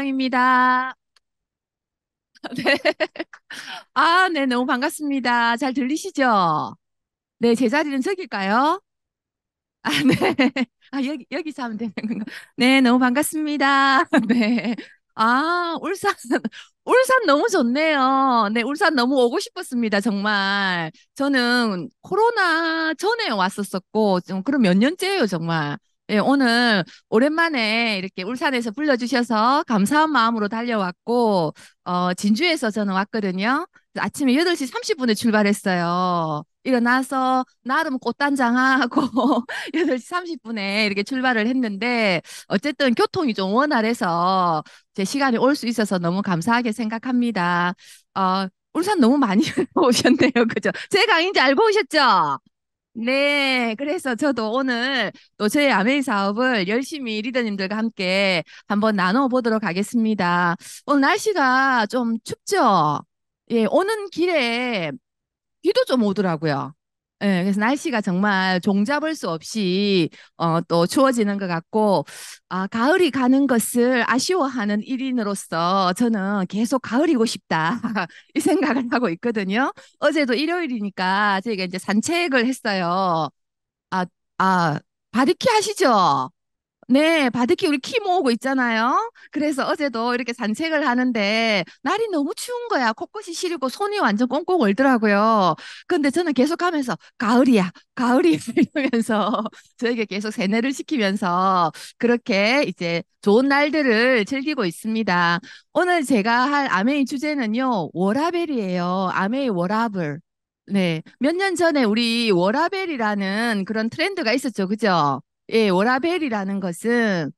안녕입니다. 네. 아, 네, 너무 반갑습니다. 잘 들리시죠? 네, 제 자리는 저길까요? 아, 네. 아, 여기, 여기서 하면 되는 건가? 네, 너무 반갑습니다. 네. 아, 울산, 울산 너무 좋네요. 네, 울산 너무 오고 싶었습니다, 정말. 저는 코로나 전에 왔었었고, 좀, 그럼 몇 년째예요, 정말. 예, 오늘 오랜만에 이렇게 울산에서 불러주셔서 감사한 마음으로 달려왔고, 어, 진주에서 저는 왔거든요. 아침에 8시 30분에 출발했어요. 일어나서 나름 꽃단장하고 8시 30분에 이렇게 출발을 했는데 어쨌든 교통이 좀 원활해서 제 시간이 올 수 있어서 너무 감사하게 생각합니다. 어, 울산 너무 많이 오셨네요. 그죠? 제 강의인지 알고 오셨죠? 네, 그래서 저도 오늘 또 저의 아메이 사업을 열심히 리더님들과 함께 한번 나눠보도록 하겠습니다. 오늘 날씨가 좀 춥죠? 예, 오는 길에 비도 좀 오더라고요. 예, 그래서 날씨가 정말 종잡을 수 없이 어, 또 추워지는 것 같고 아, 가을이 가는 것을 아쉬워하는 일인으로서 저는 계속 가을이고 싶다 이 생각을 하고 있거든요. 어제도 일요일이니까 저희가 이제 산책을 했어요. 아, 아 바비큐 하시죠? 네, 바베큐 우리 키 모으고 있잖아요. 그래서 어제도 이렇게 산책을 하는데 날이 너무 추운 거야. 코끝이 시리고 손이 완전 꽁꽁 얼더라고요. 근데 저는 계속 하면서 가을이야, 가을이야 이러면서 저에게 계속 세뇌를 시키면서 그렇게 이제 좋은 날들을 즐기고 있습니다. 오늘 제가 할 아메이 주제는요. 워라벨이에요. 아메이 워라벨. 네. 몇 년 전에 우리 워라벨이라는 그런 트렌드가 있었죠. 그죠? 예, 워라벨이라는 것은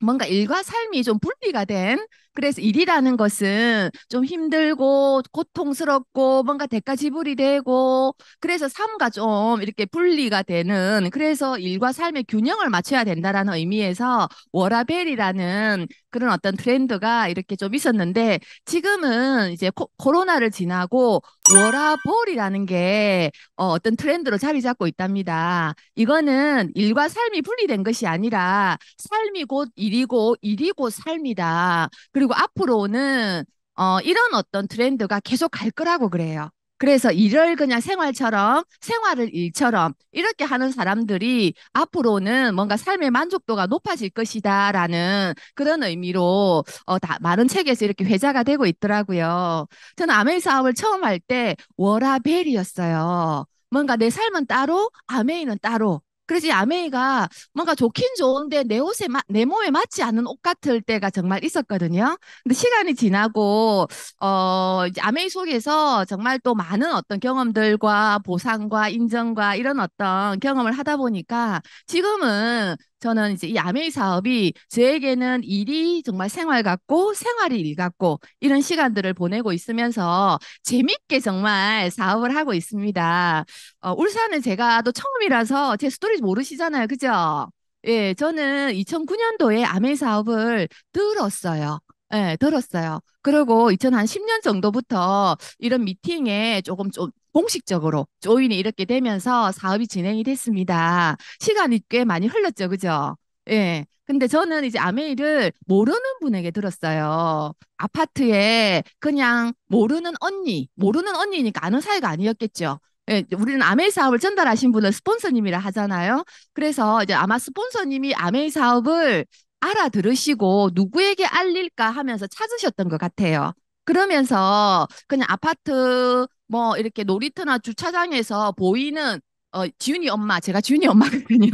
뭔가 일과 삶이 좀 분리가 된 그래서 일이라는 것은 좀 힘들고 고통스럽고 뭔가 대가 지불이 되고 그래서 삶과 좀 이렇게 분리가 되는 그래서 일과 삶의 균형을 맞춰야 된다라는 의미에서 워라벨이라는 그런 어떤 트렌드가 이렇게 좀 있었는데 지금은 이제 코, 로나를 지나고 워라볼이라는 게 어, 어떤 트렌드로 자리 잡고 있답니다. 이거는 일과 삶이 분리된 것이 아니라 삶이 곧 일이고 일이고 삶이다. 그리고 그리고 앞으로는 어, 이런 어떤 트렌드가 계속 갈 거라고 그래요. 그래서 일을 그냥 생활처럼, 생활을 일처럼 이렇게 하는 사람들이 앞으로는 뭔가 삶의 만족도가 높아질 것이다라는 그런 의미로 어, 다, 많은 책에서 이렇게 회자가 되고 있더라고요. 저는 아메이 사업을 처음 할 때 워라벨이었어요. 뭔가 내 삶은 따로, 아메이는 따로. 그래서 아메이가 뭔가 좋긴 좋은데 내 옷에 마, 내 몸에 맞지 않는 옷 같을 때가 정말 있었거든요. 근데 시간이 지나고 어 이제 아메이 속에서 정말 또 많은 어떤 경험들과 보상과 인정과 이런 어떤 경험을 하다 보니까 지금은 저는 이제 이 아메이 사업이 저에게는 일이 정말 생활 같고 생활이 일 같고 이런 시간들을 보내고 있으면서 재밌게 정말 사업을 하고 있습니다. 어, 울산은 제가 또 처음이라서 제 스토리 모르시잖아요. 그죠? 예, 저는 2009년도에 아메이 사업을 들었어요. 예, 들었어요. 그리고 2010년 정도부터 이런 미팅에 조금 좀 공식적으로 조인이 이렇게 되면서 사업이 진행이 됐습니다. 시간이 꽤 많이 흘렀죠. 그죠? 예. 근데 저는 이제 아메이를 모르는 분에게 들었어요. 아파트에 그냥 모르는 언니, 모르는 언니니까 아는 사이가 아니었겠죠. 예, 우리는 아메이 사업을 전달하신 분을 스폰서님이라 하잖아요. 그래서 이제 아마 스폰서님이 아메이 사업을 알아들으시고 누구에게 알릴까 하면서 찾으셨던 것 같아요. 그러면서 그냥 아파트 뭐 이렇게 놀이터나 주차장에서 보이는 어, 지윤이 엄마, 제가 지윤이 엄마거든요.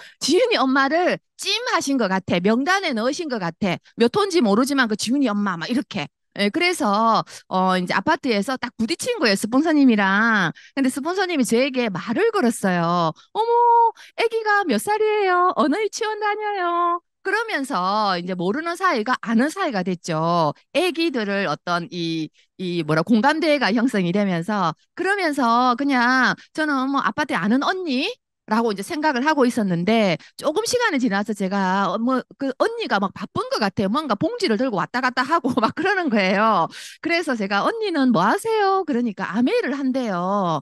지윤이 엄마를 찜하신 것 같아. 명단에 넣으신 것 같아. 몇 톤지 모르지만 그 지윤이 엄마, 막 이렇게. 예, 그래서, 어, 이제 아파트에서 딱 부딪힌 거예요, 스폰서님이랑. 근데 스폰서님이 저에게 말을 걸었어요. 어머, 아기가 몇 살이에요? 어느 유치원 다녀요? 그러면서 이제 모르는 사이가 아는 사이가 됐죠. 애기들을 어떤 이, 이 뭐라 공감대가 형성이 되면서 그러면서 그냥 저는 뭐 아파트에 아는 언니? 라고 이제 생각을 하고 있었는데 조금 시간이 지나서 제가 뭐 그 언니가 막 바쁜 것 같아요. 뭔가 봉지를 들고 왔다 갔다 하고 막 그러는 거예요. 그래서 제가 언니는 뭐 하세요? 그러니까 아메일을 한대요.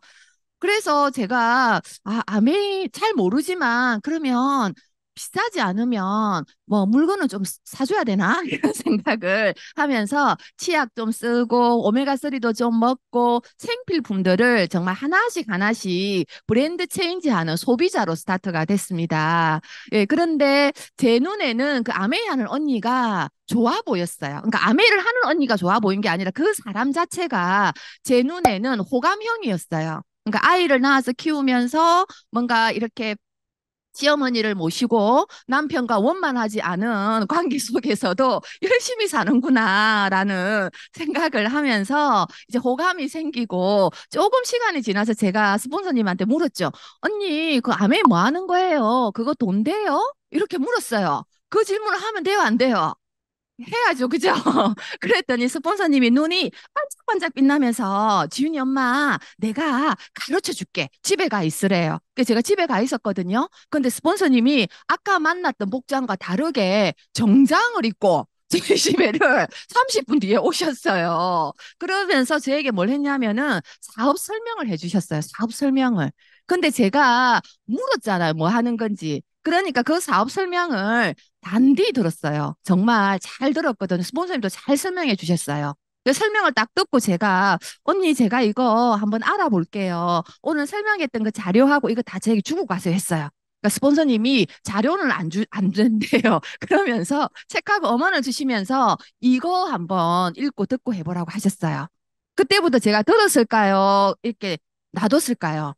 그래서 제가 아, 아메일잘 모르지만 그러면 비싸지 않으면 뭐 물건을 좀 사줘야 되나 이런 생각을 하면서 치약 좀 쓰고 오메가3도 좀 먹고 생필품들을 정말 하나씩 하나씩 브랜드 체인지하는 소비자로 스타트가 됐습니다. 예, 그런데 제 눈에는 그 아메이하는 언니가 좋아 보였어요. 그러니까 아메이를 하는 언니가 좋아 보인 게 아니라 그 사람 자체가 제 눈에는 호감형이었어요. 그러니까 아이를 낳아서 키우면서 뭔가 이렇게 시어머니를 모시고 남편과 원만하지 않은 관계 속에서도 열심히 사는구나라는 생각을 하면서 이제 호감이 생기고 조금 시간이 지나서 제가 스폰서님한테 물었죠. 언니, 그 아메 뭐 하는 거예요? 그거 돈 돼요? 이렇게 물었어요. 그 질문을 하면 돼요, 안 돼요? 해야죠, 그죠? 그랬더니 스폰서님이 눈이 반짝반짝 빛나면서 지윤이 엄마, 내가 가르쳐 줄게. 집에 가 있으래요. 그 제가 집에 가 있었거든요. 근데 스폰서님이 아까 만났던 복장과 다르게 정장을 입고 제 집에를 30분 뒤에 오셨어요. 그러면서 저에게 뭘 했냐면은 사업 설명을 해주셨어요. 사업 설명을. 근데 제가 물었잖아요. 뭐 하는 건지. 그러니까 그 사업 설명을 단디 들었어요. 정말 잘 들었거든요. 스폰서님도 잘 설명해 주셨어요. 그 설명을 딱 듣고 제가 언니 제가 이거 한번 알아볼게요. 오늘 설명했던 그 자료하고 이거 다 제게 주고 가세요 했어요. 그러니까 스폰서님이 자료는 안 주, 안 된대요. 그러면서 책하고 머니을 주시면서 이거 한번 읽고 듣고 해보라고 하셨어요. 그때부터 제가 들었을까요? 이렇게 놔뒀을까요?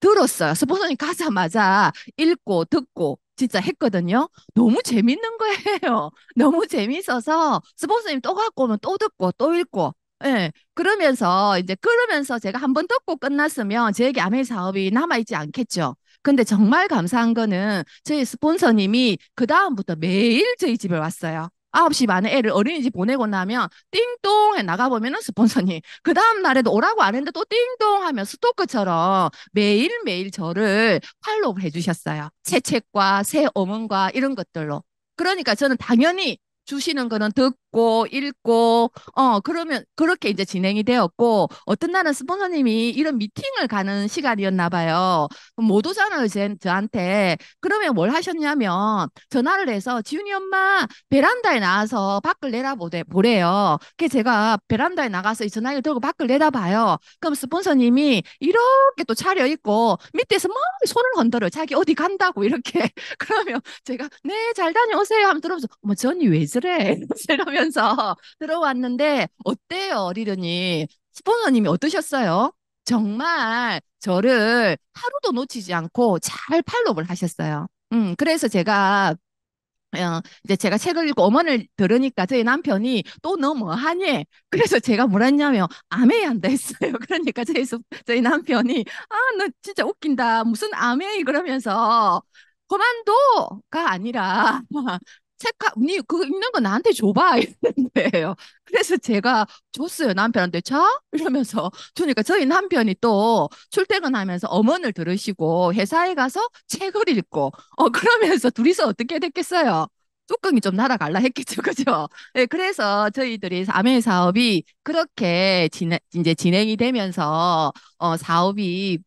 들었어요. 스포서님 가자마자 읽고 듣고 진짜 했거든요. 너무 재밌는 거예요. 너무 재밌어서 스포서님 또 갖고 오면 또 듣고 또 읽고 예. 네, 그러면서 이제 그러면서 제가 한 번 듣고 끝났으면 제게 아멜 사업이 남아있지 않겠죠. 근데 정말 감사한 거는 저희 스폰서님이 그다음부터 매일 저희 집에 왔어요. 아홉 시 반에 애를 어린이집 보내고 나면 띵동 해 나가보면은 스폰서님 그 다음 날에도 오라고 안 했는데 또 띵동 하면 스토커처럼 매일매일 저를 팔로우 해주셨어요. 새 책과 새 어문과 이런 것들로. 그러니까 저는 당연히 주시는 거는 더 듣고 읽고 어 그러면 그렇게 이제 진행이 되었고 어떤 날은 스폰서님이 이런 미팅을 가는 시간이었나 봐요. 못 오잖아요, 제, 저한테. 그러면 뭘 하셨냐면 전화를 해서 지훈이 엄마 베란다에 나와서 밖을 내다보래 요 제가 베란다에 나가서 전화기를 들고 밖을 내다봐요. 그럼 스폰서님이 이렇게 또 차려 입고 밑에서 막 손을 흔들어요. 자기 어디 간다고 이렇게. 그러면 제가 네 잘 다녀오세요 하면 들어오면서뭐 전이 왜 저래? 이러면 하면서 들어왔는데 어때요, 리련님? 스폰서님이 어떠셨어요? 정말 저를 하루도 놓치지 않고 잘 팔로우를 하셨어요. 음, 그래서 제가 어, 이제 제가 책을 읽고 어머니를 들으니까 저희 남편이 또 너 뭐하니? 그래서 제가 뭐랬냐면 아메이 한다 했어요. 그러니까 저희, 저희 남편이 아, 너 진짜 웃긴다. 무슨 아메이 그러면서 그만둬가 아니라 책니 가 그거 읽는 거 나한테 줘봐 이러는 거예요. 그래서 제가 줬어요 남편한테 자 이러면서 주니까 그러니까 저희 남편이 또 출퇴근하면서 어머니를 들으시고 회사에 가서 책을 읽고 어 그러면서 둘이서 어떻게 됐겠어요? 뚜껑이 좀 날아갈라 했겠죠, 그죠? 네, 그래서 저희들이 아멘 사업이 그렇게 진행, 이제 진행이 되면서, 어, 사업이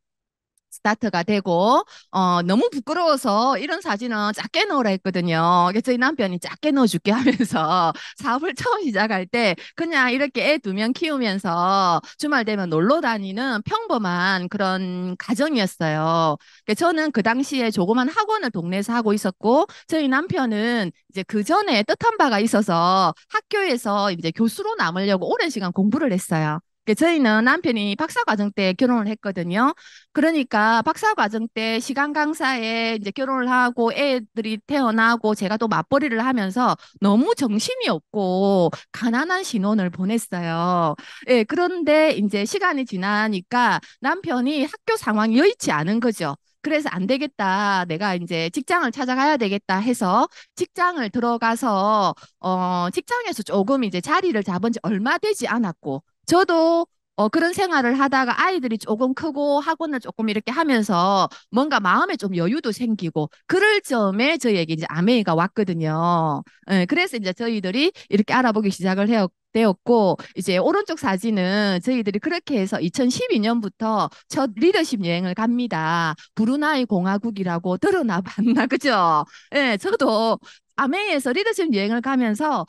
스타트가 되고 어 너무 부끄러워서 이런 사진은 작게 넣으라 했거든요. 저희 남편이 작게 넣어줄게 하면서 사업을 처음 시작할 때 그냥 이렇게 애 두 명 키우면서 주말 되면 놀러 다니는 평범한 그런 가정이었어요. 저는 그 당시에 조그만 학원을 동네에서 하고 있었고 저희 남편은 이제 그 전에 뜻한 바가 있어서 학교에서 이제 교수로 남으려고 오랜 시간 공부를 했어요. 그 저희는 남편이 박사과정 때 결혼을 했거든요. 그러니까 박사과정 때 시간 강사에 이제 결혼을 하고 애들이 태어나고 제가 또 맞벌이를 하면서 너무 정신이 없고 가난한 신혼을 보냈어요. 예, 그런데 이제 시간이 지나니까 남편이 학교 상황이 여의치 않은 거죠. 그래서 안 되겠다. 내가 이제 직장을 찾아가야 되겠다 해서 직장을 들어가서 어 직장에서 조금 이제 자리를 잡은 지 얼마 되지 않았고 저도 어, 그런 생활을 하다가 아이들이 조금 크고 학원을 조금 이렇게 하면서 뭔가 마음에 좀 여유도 생기고 그럴 점에 저희에게 이제 아메이가 왔거든요. 예, 그래서 이제 저희들이 이렇게 알아보기 시작을 해요. 되었고 이제 오른쪽 사진은 저희들이 그렇게 해서 2012년부터 첫 리더십 여행을 갑니다. 브루나이 공화국이라고 들어나 봤나 그죠? 예, 저도 아메이에서 리더십 여행을 가면서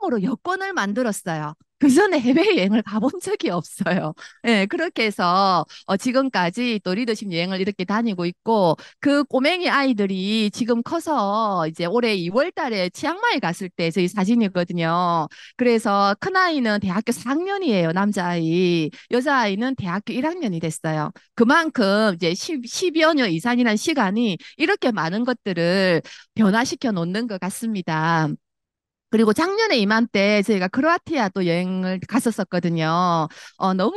처음으로 여권을 만들었어요. 그 전에 해외여행을 가본 적이 없어요. 예, 네, 그렇게 해서 어, 지금까지 또 리더십 여행을 이렇게 다니고 있고 그 꼬맹이 아이들이 지금 커서 이제 올해 2월 달에 치앙마이 갔을 때 저희 사진이거든요. 그래서 큰아이는 대학교 4학년이에요. 남자아이. 여자아이는 대학교 1학년이 됐어요. 그만큼 이제 10, 여년 이상이란 시간이 이렇게 많은 것들을 변화시켜 놓는 것 같습니다. 그리고 작년에 이맘때 저희가 크로아티아 또 여행을 갔었었거든요. 어, 너무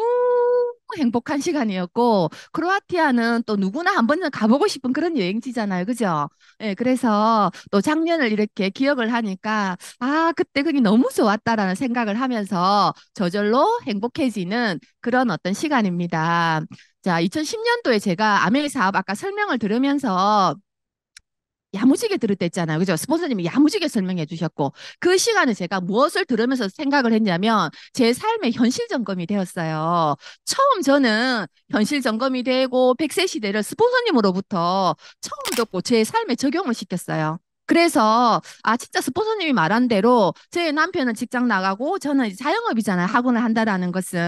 행복한 시간이었고 크로아티아는 또 누구나 한 번은 가보고 싶은 그런 여행지잖아요, 그죠? 예, 그래서 또 작년을 이렇게 기억을 하니까 아 그때 그게 너무 좋았다라는 생각을 하면서 저절로 행복해지는 그런 어떤 시간입니다. 자, 2010년도에 제가 아메리 사업 아까 설명을 들으면서 야무지게 들을 때 있잖아요. 그죠? 스폰서님이 야무지게 설명해 주셨고 그 시간에 제가 무엇을 들으면서 생각을 했냐면 제 삶의 현실 점검이 되었어요. 처음 저는 현실 점검이 되고 백세 시대를 스폰서님으로부터 처음 듣고 제 삶에 적용을 시켰어요. 그래서 아 진짜 스포서님이 말한 대로 제 남편은 직장 나가고 저는 자영업이잖아요. 학원을 한다라는 것은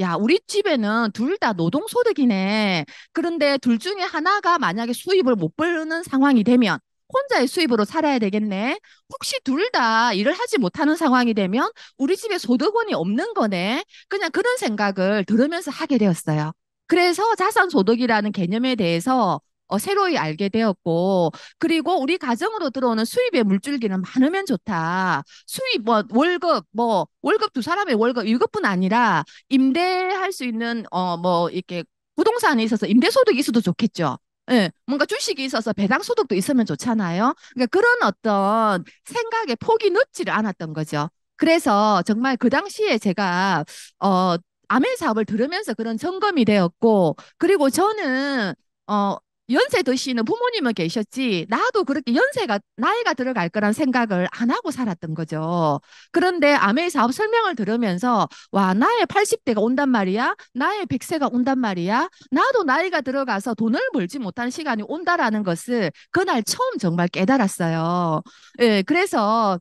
야 우리 집에는 둘 다 노동 소득이네. 그런데 둘 중에 하나가 만약에 수입을 못 벌는 상황이 되면 혼자의 수입으로 살아야 되겠네. 혹시 둘 다 일을 하지 못하는 상황이 되면 우리 집에 소득원이 없는 거네. 그냥 그런 생각을 들으면서 하게 되었어요. 그래서 자산소득이라는 개념에 대해서 어, 새로이 알게 되었고 그리고 우리 가정으로 들어오는 수입의 물줄기는 많으면 좋다. 수입 뭐 월급 뭐 월급 두 사람의 월급 이것뿐 아니라 임대할 수 있는 어 뭐 이렇게 부동산에 있어서 임대 소득이 있어도 좋겠죠. 예, 뭔가 주식이 있어서 배당 소득도 있으면 좋잖아요. 그러니까 그런 어떤 생각의 폭이 넓지를 않았던 거죠. 그래서 정말 그 당시에 제가 어아멘 사업을 들으면서 그런 점검이 되었고 그리고 저는 어 연세 드시는 부모님은 계셨지 나도 그렇게 연세가 나이가 들어갈 거란 생각을 안 하고 살았던 거죠. 그런데 아메이 사업 설명을 들으면서 와 나의 80대가 온단 말이야. 나의 100세가 온단 말이야. 나도 나이가 들어가서 돈을 벌지 못한 시간이 온다라는 것을 그날 처음 정말 깨달았어요. 예, 그래서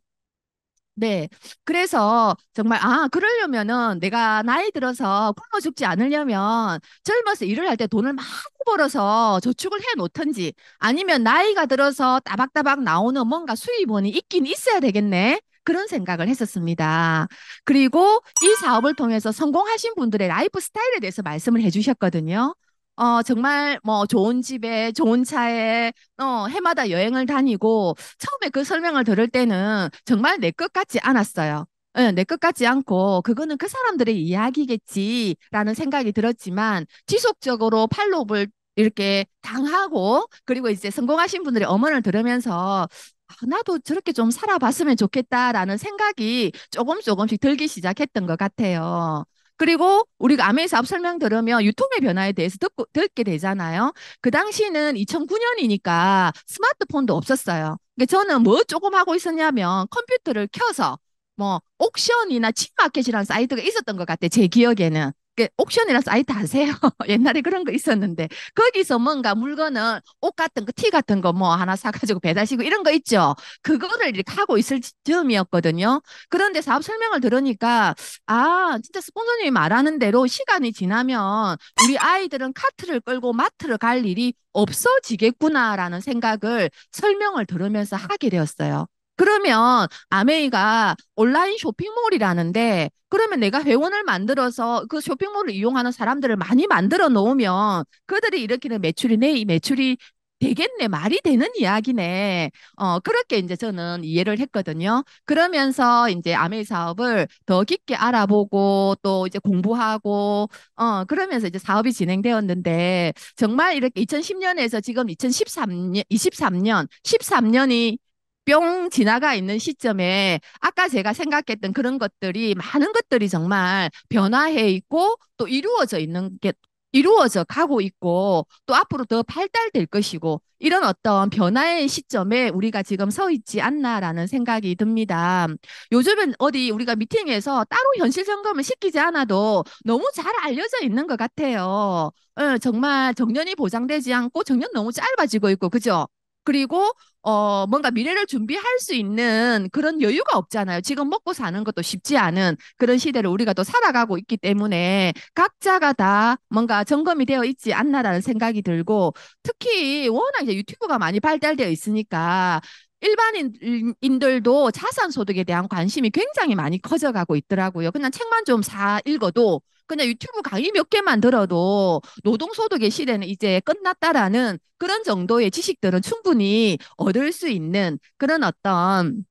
네. 그래서 정말, 아, 그러려면은 내가 나이 들어서 굶어 죽지 않으려면 젊어서 일을 할 때 돈을 많이 벌어서 저축을 해 놓던지 아니면 나이가 들어서 따박따박 나오는 뭔가 수입원이 있긴 있어야 되겠네. 그런 생각을 했었습니다. 그리고 이 사업을 통해서 성공하신 분들의 라이프 스타일에 대해서 말씀을 해 주셨거든요. 어, 정말 뭐 좋은 집에 좋은 차에 어, 해마다 여행을 다니고 처음에 그 설명을 들을 때는 정말 내 것 같지 않았어요. 응, 예, 내것 같지 않고 그거는 그 사람들의 이야기겠지라는 생각이 들었지만 지속적으로 팔로우를 이렇게 당하고 그리고 이제 성공하신 분들의 어머니를 들으면서 아, 나도 저렇게 좀 살아봤으면 좋겠다라는 생각이 조금 조금씩 들기 시작했던 것 같아요. 그리고 우리가 아멘에서 앞 설명 들으면 유통의 변화에 대해서 듣고, 듣게 되잖아요. 그 당시는 2009년이니까 스마트폰도 없었어요. 그러니까 저는 뭐 조금 하고 있었냐면 컴퓨터를 켜서 뭐 옥션이나 치마켓이라는 사이트가 있었던 것 같아요. 제 기억에는. 그 옥션이라서 아예 다세요. 옛날에 그런 거 있었는데 거기서 뭔가 물건은 옷 같은 거, 티 같은 거 뭐 하나 사가지고 배달시고 이런 거 있죠. 그거를 이렇게 하고 있을 즈음이었거든요. 그런데 사업 설명을 들으니까 아 진짜 스폰서님이 말하는 대로 시간이 지나면 우리 아이들은 카트를 끌고 마트를 갈 일이 없어지겠구나라는 생각을 설명을 들으면서 하게 되었어요. 그러면 아메이가 온라인 쇼핑몰이라는데 그러면 내가 회원을 만들어서 그 쇼핑몰을 이용하는 사람들을 많이 만들어 놓으면 그들이 일으키는 매출이 내 이 매출이 되겠네 말이 되는 이야기네 어 그렇게 이제 저는 이해를 했거든요 그러면서 이제 아메이 사업을 더 깊게 알아보고 또 이제 공부하고 어 그러면서 이제 사업이 진행되었는데 정말 이렇게 2010년에서 지금 2013년 23년 13년이 뿅 지나가 있는 시점에 아까 제가 생각했던 그런 것들이 많은 것들이 정말 변화해 있고 또 이루어져 있는 게 이루어져 가고 있고 또 앞으로 더 발달될 것이고 이런 어떤 변화의 시점에 우리가 지금 서 있지 않나라는 생각이 듭니다. 요즘은 어디 우리가 미팅에서 따로 현실 점검을 시키지 않아도 너무 잘 알려져 있는 것 같아요. 어, 정말 정년이 보장되지 않고 정년 너무 짧아지고 있고 그죠? 그리고 어, 뭔가 미래를 준비할 수 있는 그런 여유가 없잖아요. 지금 먹고 사는 것도 쉽지 않은 그런 시대를 우리가 또 살아가고 있기 때문에 각자가 다 뭔가 점검이 되어 있지 않나라는 생각이 들고 특히 워낙 이제 유튜브가 많이 발달되어 있으니까 일반인들도 자산 소득에 대한 관심이 굉장히 많이 커져가고 있더라고요. 그냥 책만 좀 사 읽어도 그냥 유튜브 강의 몇 개만 들어도 노동소득의 시대는 이제 끝났다라는 그런 정도의 지식들은 충분히 얻을 수 있는 그런 어떤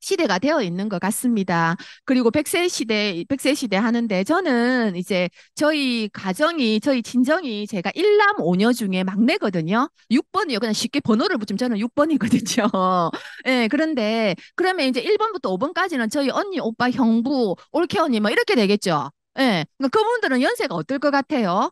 시대가 되어 있는 것 같습니다. 그리고 백세 시대, 백세 시대 하는데 저는 이제 저희 가정이, 저희 친정이 제가 일남오녀 중에 막내거든요. 6번이요. 그냥 쉽게 번호를 붙이면 저는 6번이거든요. 예, 네, 그런데 그러면 이제 1번부터 5번까지는 저희 언니, 오빠, 형부, 올케 언니 뭐 이렇게 되겠죠. 예. 그러니까 그분들은 연세가 어떨 것 같아요?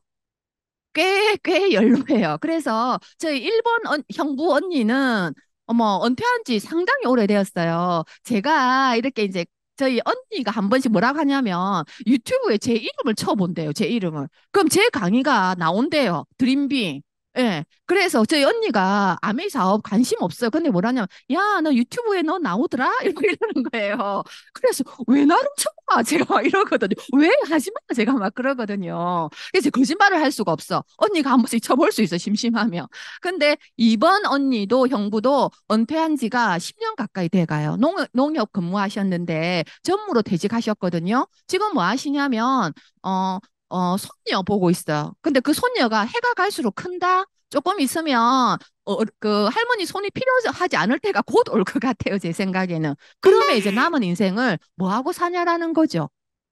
꽤, 꽤 연로해요. 그래서 저희 일본 언, 형부 언니는 어머, 은퇴한 지 상당히 오래되었어요. 제가 이렇게 이제 저희 언니가 한 번씩 뭐라고 하냐면 유튜브에 제 이름을 쳐본대요. 제 이름을. 그럼 제 강의가 나온대요. 드림빙. 예. 그래서 저희 언니가 아메 사업 관심 없어요. 근데 뭐라냐면, 야, 너 유튜브에 너 나오더라? 이러고 이러는 거예요. 그래서 왜 나를 쳐? 마! 아, 제가 막 이러거든요. 왜 하지 마! 제가 막 그러거든요. 그래서 거짓말을 할 수가 없어. 언니가 한 번씩 쳐볼 수 있어, 심심하면. 근데 이번 언니도 형부도 은퇴한 지가 10년 가까이 돼가요. 농, 농협 근무하셨는데 전무로 퇴직하셨거든요. 지금 뭐 하시냐면, 어, 어, 손녀 보고 있어요. 근데 그 손녀가 해가 갈수록 큰다? 조금 있으면 어, 그 할머니 손이 필요하지 않을 때가 곧 올 것 같아요. 제 생각에는. 그러면 이제 네. 남은 인생을 뭐 하고 사냐라는 거죠.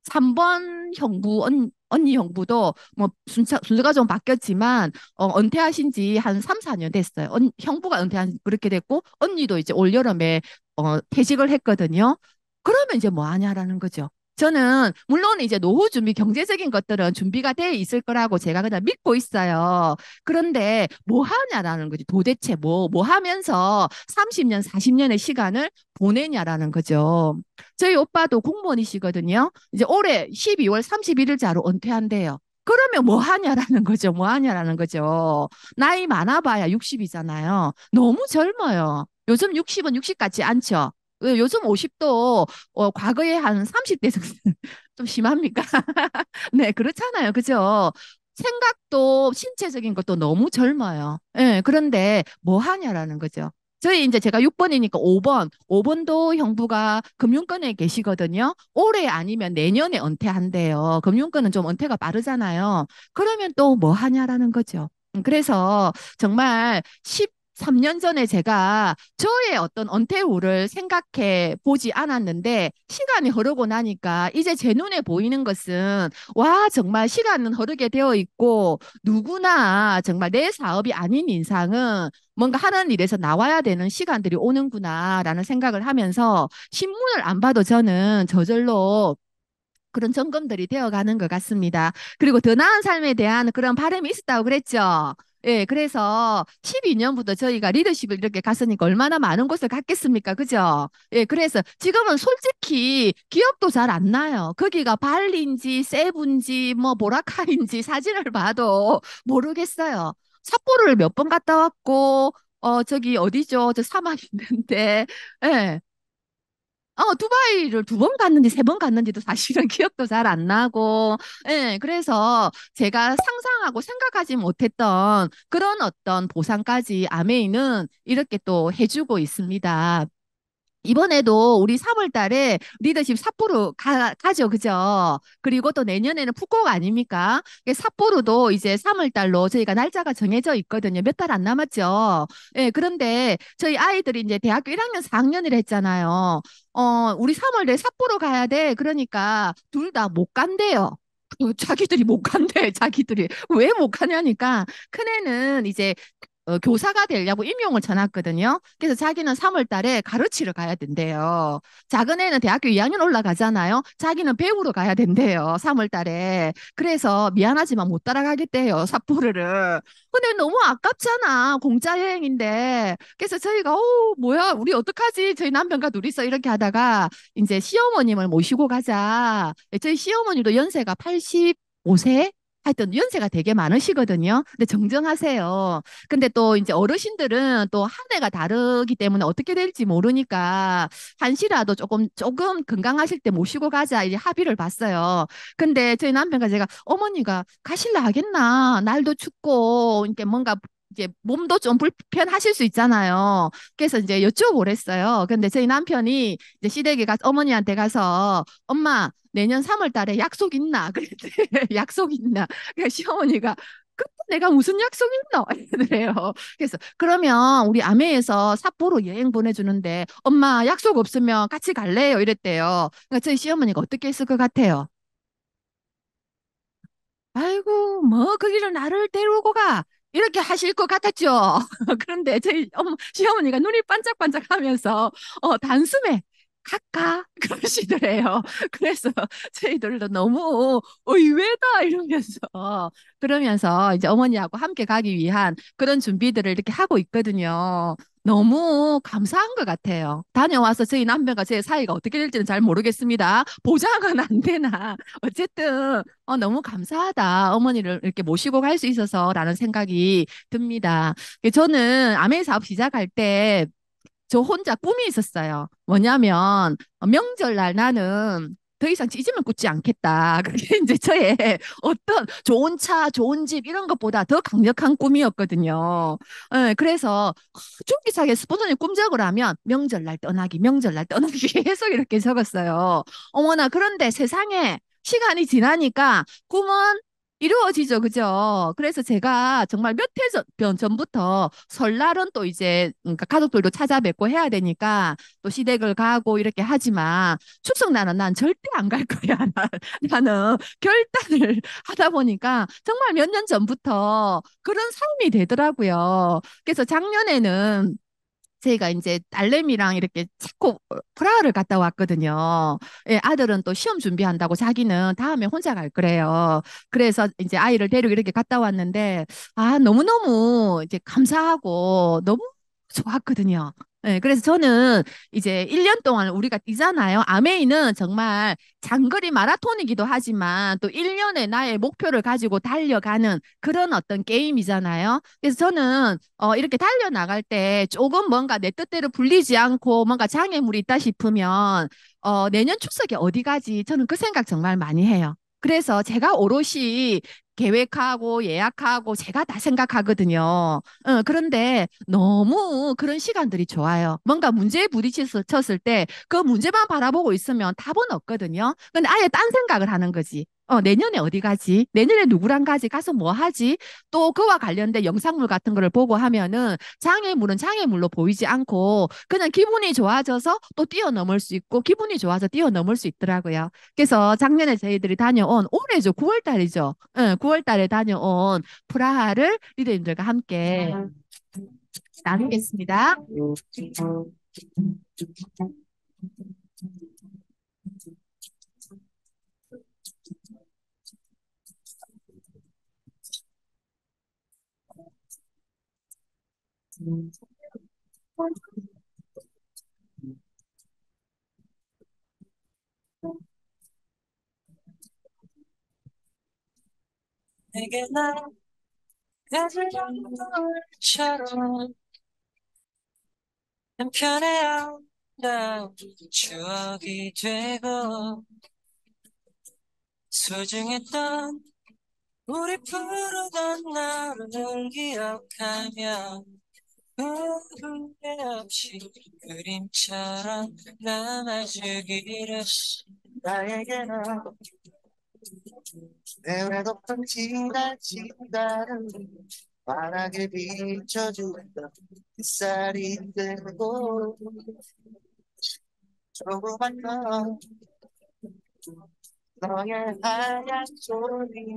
3번 형부 언, 언니 형부도 뭐 순차, 순서가 좀 바뀌었지만 어, 은퇴하신 지 한 3, 4년 됐어요. 언, 형부가 은퇴한 그렇게 됐고 언니도 이제 올여름에 어, 퇴직을 했거든요. 그러면 이제 뭐 하냐라는 거죠. 저는 물론 이제 노후 준비 경제적인 것들은 준비가 돼 있을 거라고 제가 그냥 믿고 있어요. 그런데 뭐 하냐라는 거지. 도대체 뭐뭐 뭐 하면서 30년, 40년의 시간을 보내냐라는 거죠. 저희 오빠도 공무원이시거든요. 이제 올해 12월 31일자로 은퇴한대요. 그러면 뭐 하냐라는 거죠. 뭐 하냐라는 거죠. 나이 많아봐야 60이잖아요. 너무 젊어요. 요즘 60은 60 같지 않죠. 왜 요즘 50도 어, 과거에 한 30대 정도좀 심합니까? 네, 그렇잖아요. 그죠? 생각도 신체적인 것도 너무 젊어요. 예, 그런데 뭐 하냐라는 거죠. 저희 이제 제가 6번이니까 5번, 5번도 형부가 금융권에 계시거든요. 올해 아니면 내년에 은퇴한대요. 금융권은 좀 은퇴가 빠르잖아요. 그러면 또 뭐 하냐라는 거죠. 음, 그래서 정말 3년 전에 제가 저의 어떤 언태후를 생각해 보지 않았는데 시간이 흐르고 나니까 이제 제 눈에 보이는 것은 와, 정말 시간은 흐르게 되어 있고 누구나 정말 내 사업이 아닌 인상은 뭔가 하는 일에서 나와야 되는 시간들이 오는구나라는 생각을 하면서 신문을 안 봐도 저는 저절로 그런 점검들이 되어가는 것 같습니다. 그리고 더 나은 삶에 대한 그런 바람이 있었다고 그랬죠. 예, 그래서 12년부터 저희가 리더십을 이렇게 갔으니까 얼마나 많은 곳을 갔겠습니까? 그죠? 예, 그래서 지금은 솔직히 기억도 잘 안 나요. 거기가 발리인지 세븐지뭐 보라카인지 사진을 봐도 모르겠어요. 삿포를몇 번 갔다 왔고 어 저기 어디죠? 저 사막 있는데 예. 어, 두바이를 두 번 갔는지 세 번 갔는지도 사실은 기억도 잘 안 나고, 예, 그래서 제가 상상하고 생각하지 못했던 그런 어떤 보상까지 아메이는 이렇게 또 해주고 있습니다. 이번에도 우리 3월 달에 리더십 삿포로 가, 가죠. 그죠? 그리고 또 내년에는 푸꾸옥 아닙니까? 예, 삿포로도 이제 3월 달로 저희가 날짜가 정해져 있거든요. 몇 달 안 남았죠. 예, 그런데 저희 아이들이 이제 대학교 1학년 4학년을 했잖아요. 어, 우리 3월 내 삿포로 가야 돼. 그러니까 둘 다 못 간대요. 어, 자기들이 못 간대, 자기들이. 왜 못 가냐니까. 큰애는 이제 어, 교사가 되려고 임용을 전했거든요. 그래서 자기는 3월 달에 가르치러 가야 된대요. 작은 애는 대학교 2학년 올라가잖아요. 자기는 배우러 가야 된대요. 3월 달에. 그래서 미안하지만 못 따라가겠대요. 삿포르를 근데 너무 아깝잖아. 공짜 여행인데. 그래서 저희가 어 뭐야 우리 어떡하지? 저희 남편과 둘이서 이렇게 하다가 이제 시어머님을 모시고 가자. 예, 저희 시어머니도 연세가 85세 하여튼 연세가 되게 많으시거든요. 근데 정정하세요. 근데 또 이제 어르신들은 또 한 해가 다르기 때문에 어떻게 될지 모르니까 한시라도 조금 조금 건강하실 때 모시고 가자 이제 합의를 봤어요. 근데 저희 남편과 제가 어머니가 가실라 하겠나? 날도 춥고 이렇게 뭔가 이제 몸도 좀 불편하실 수 있잖아요. 그래서 이제 여쭤보랬어요. 근데 저희 남편이 이제 시댁에 가서 어머니한테 가서 엄마 내년 3월 달에 약속 있나? 그랬더 약속 있나? 그러니까 시어머니가 그때 내가 무슨 약속 있나? 이래요. 러더 그래서 그러면 우리 아메에서 삿포로 여행 보내주는데 엄마 약속 없으면 같이 갈래요? 이랬대요. 그러니까 저희 시어머니가 어떻게 했을 것 같아요? 아이고 뭐 거기를 그 나를 데리고 가 이렇게 하실 것 같았죠. 그런데 저희 어머, 시어머니가 눈이 반짝반짝 하면서 어, 단숨에 카까 그러시더래요. 그래서 저희들도 너무 의외다 이러면서 그러면서 이제 어머니하고 함께 가기 위한 그런 준비들을 이렇게 하고 있거든요. 너무 감사한 것 같아요. 다녀와서 저희 남편과 제 사이가 어떻게 될지는 잘 모르겠습니다. 보장은 안 되나. 어쨌든, 어, 너무 감사하다. 어머니를 이렇게 모시고 갈 수 있어서 라는 생각이 듭니다. 그 저는 아메 사업 시작할 때 저 혼자 꿈이 있었어요. 뭐냐면, 명절날 나는 더 이상 찢짐을 굳지 않겠다. 그게 이제 저의 어떤 좋은 차, 좋은 집 이런 것보다 더 강력한 꿈이었거든요. 네, 그래서 쫄깃하게 스폰서님 꿈작을 하면 명절날 떠나기, 명절날 떠나기 계속 이렇게 적었어요. 어머나 그런데 세상에 시간이 지나니까 꿈은 이루어지죠. 그죠? 그래서 제가 정말 몇 해 전부터 설날은 또 이제 그러니까 가족들도 찾아뵙고 해야 되니까 또 시댁을 가고 이렇게 하지만 축성나는 난 절대 안 갈 거야. 나는 결단을 하다 보니까 정말 몇 년 전부터 그런 삶이 되더라고요. 그래서 작년에는 제가 이제 딸내미랑 이렇게 자꾸 어, 프라하를 갔다 왔거든요. 예, 아들은 또 시험 준비한다고 자기는 다음에 혼자 갈 거래요. 그래서 이제 아이를 데리고 이렇게 갔다 왔는데, 아, 너무너무 이제 감사하고 너무 좋았거든요. 네, 그래서 저는 이제 1년 동안 우리가 있잖아요 아메이는 정말 장거리 마라톤이기도 하지만 또 1년에 나의 목표를 가지고 달려가는 그런 어떤 게임이잖아요. 그래서 저는 어, 이렇게 달려나갈 때 조금 뭔가 내 뜻대로 불리지 않고 뭔가 장애물이 있다 싶으면 어, 내년 추석에 어디 가지? 저는 그 생각 정말 많이 해요. 그래서 제가 오롯이 계획하고 예약하고 제가 다 생각하거든요. 어, 그런데 너무 그런 시간들이 좋아요. 뭔가 문제에 부딪혔을 때 그 문제만 바라보고 있으면 답은 없거든요. 근데 아예 딴 생각을 하는 거지. 어, 내년에 어디 가지? 내년에 누구랑 가지? 가서 뭐 하지? 또 그와 관련된 영상물 같은 거를 보고 하면은 장애물은 장애물로 보이지 않고 그냥 기분이 좋아져서 또 뛰어넘을 수 있고 기분이 좋아서 뛰어넘을 수 있더라고요. 그래서 작년에 저희들이 다녀온 올해죠. 9월 달이죠. 응, 예, 9월 달에 다녀온 프라하를 리더님들과 함께 나누겠습니다. 내게 날 가질 것처럼 한편의 아름다운 추억이 되고 소중했던 우리 푸르던 나를 기억하며 그분이 없이 그림처럼 남아주기를 나에게는 내외 높은 지나진다은바하에비춰준던 햇살이 뜨고 조금만더 너의 하얀 소리에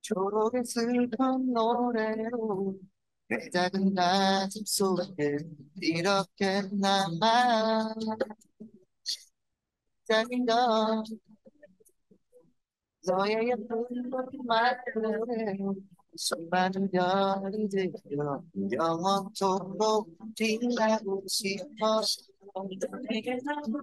초록의 슬픈 노래로 내 작은 가슴 속에 이렇게 남아 작은 건 너의 예쁜 말로 수많은 별이 들려 영원토록 빛나고 싶어 내게 너무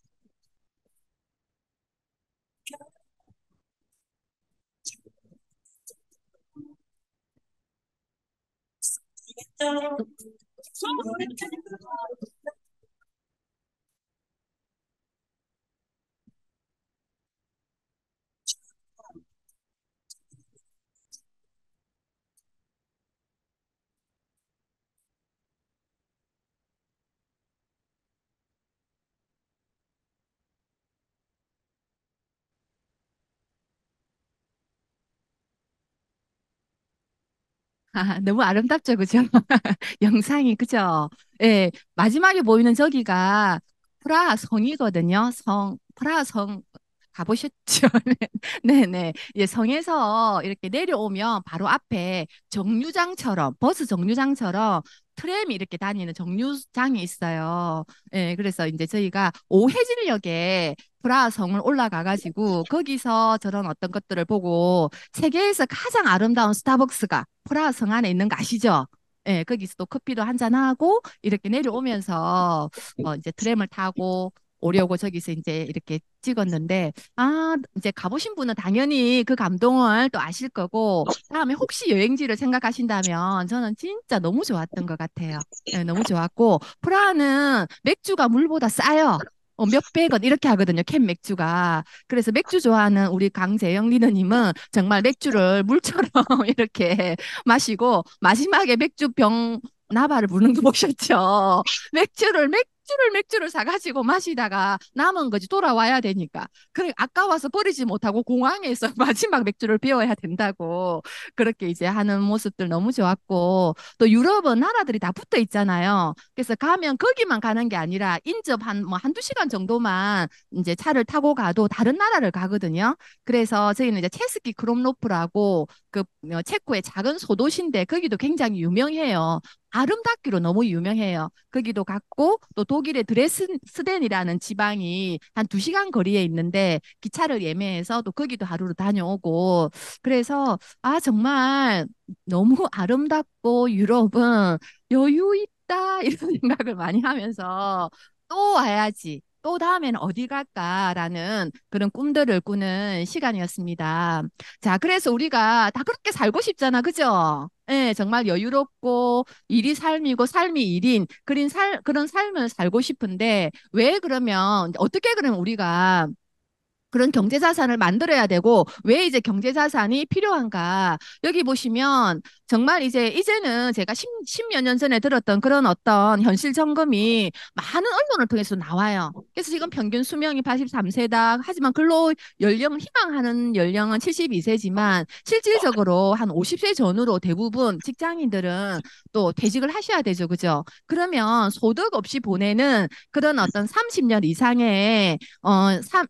Thank you. 아, 너무 아름답죠, 그죠? 영상이, 그죠? 예, 마지막에 보이는 저기가 프라 하 성이거든요. 성, 프라 하 성, 가보셨죠? 네네 예, 성에서 이렇게 내려오면 바로 앞에 정류장처럼, 버스 정류장처럼 트램이 이렇게 다니는 정류장이 있어요. 예, 그래서 이제 저희가 오해진역에 브라성을 올라가가지고 거기서 저런 어떤 것들을 보고 세계에서 가장 아름다운 스타벅스가 브라성 안에 있는 거 아시죠? 예, 거기서 또 커피도 한잔하고 이렇게 내려오면서 어, 이제 트램을 타고 오려고 저기서 이제 이렇게 찍었는데 아 이제 가보신 분은 당연히 그 감동을 또 아실 거고 다음에 혹시 여행지를 생각하신다면 저는 진짜 너무 좋았던 것 같아요. 네, 너무 좋았고 프라하는 맥주가 물보다 싸요. 어, 몇백 원 이렇게 하거든요. 캔 맥주가. 그래서 맥주 좋아하는 우리 강재영 리더님은 정말 맥주를 물처럼 이렇게 마시고 마지막에 맥주 병 나발을 부는 거 보셨죠? 맥주를 맥 맥주를 맥주를 사가지고 마시다가 남은 거지 돌아와야 되니까. 그래 아까워서 버리지 못하고 공항에서 마지막 맥주를 비워야 된다고 그렇게 이제 하는 모습들 너무 좋았고 또 유럽은 나라들이 다 붙어 있잖아요. 그래서 가면 거기만 가는 게 아니라 인접 한뭐 한두 시간 정도만 이제 차를 타고 가도 다른 나라를 가거든요. 그래서 저희는 이제 체스키 크롬노프라고 그 어, 체코의 작은 소도시인데 거기도 굉장히 유명해요. 아름답기로 너무 유명해요. 거기도 갔고 또 독일의 드레스덴이라는 지방이 한 두시간 거리에 있는데 기차를 예매해서 또 거기도 하루로 다녀오고 그래서 아 정말 너무 아름답고 유럽은 여유 있다 이런 생각을 많이 하면서 또 와야지. 또 다음엔 어디 갈까라는 그런 꿈들을 꾸는 시간이었습니다. 자, 그래서 우리가 다 그렇게 살고 싶잖아. 그죠? 예, 정말 여유롭고 일이 삶이고 삶이 일인 그런 살 그런 삶을 살고 싶은데 왜 그러면 어떻게 그러면 우리가 그런 경제 자산을 만들어야 되고 왜 이제 경제 자산이 필요한가 여기 보시면 정말 이제 이제는 제가 십몇 년 전에 들었던 그런 어떤 현실 점검이 많은 언론을 통해서 나와요. 그래서 지금 평균 수명이 83세다. 하지만 근로 연령 희망하는 연령은 72세지만 실질적으로 한 50세 전후로 대부분 직장인들은 또 퇴직을 하셔야 되죠. 그죠? 그러면 소득 없이 보내는 그런 어떤 30년 이상의 어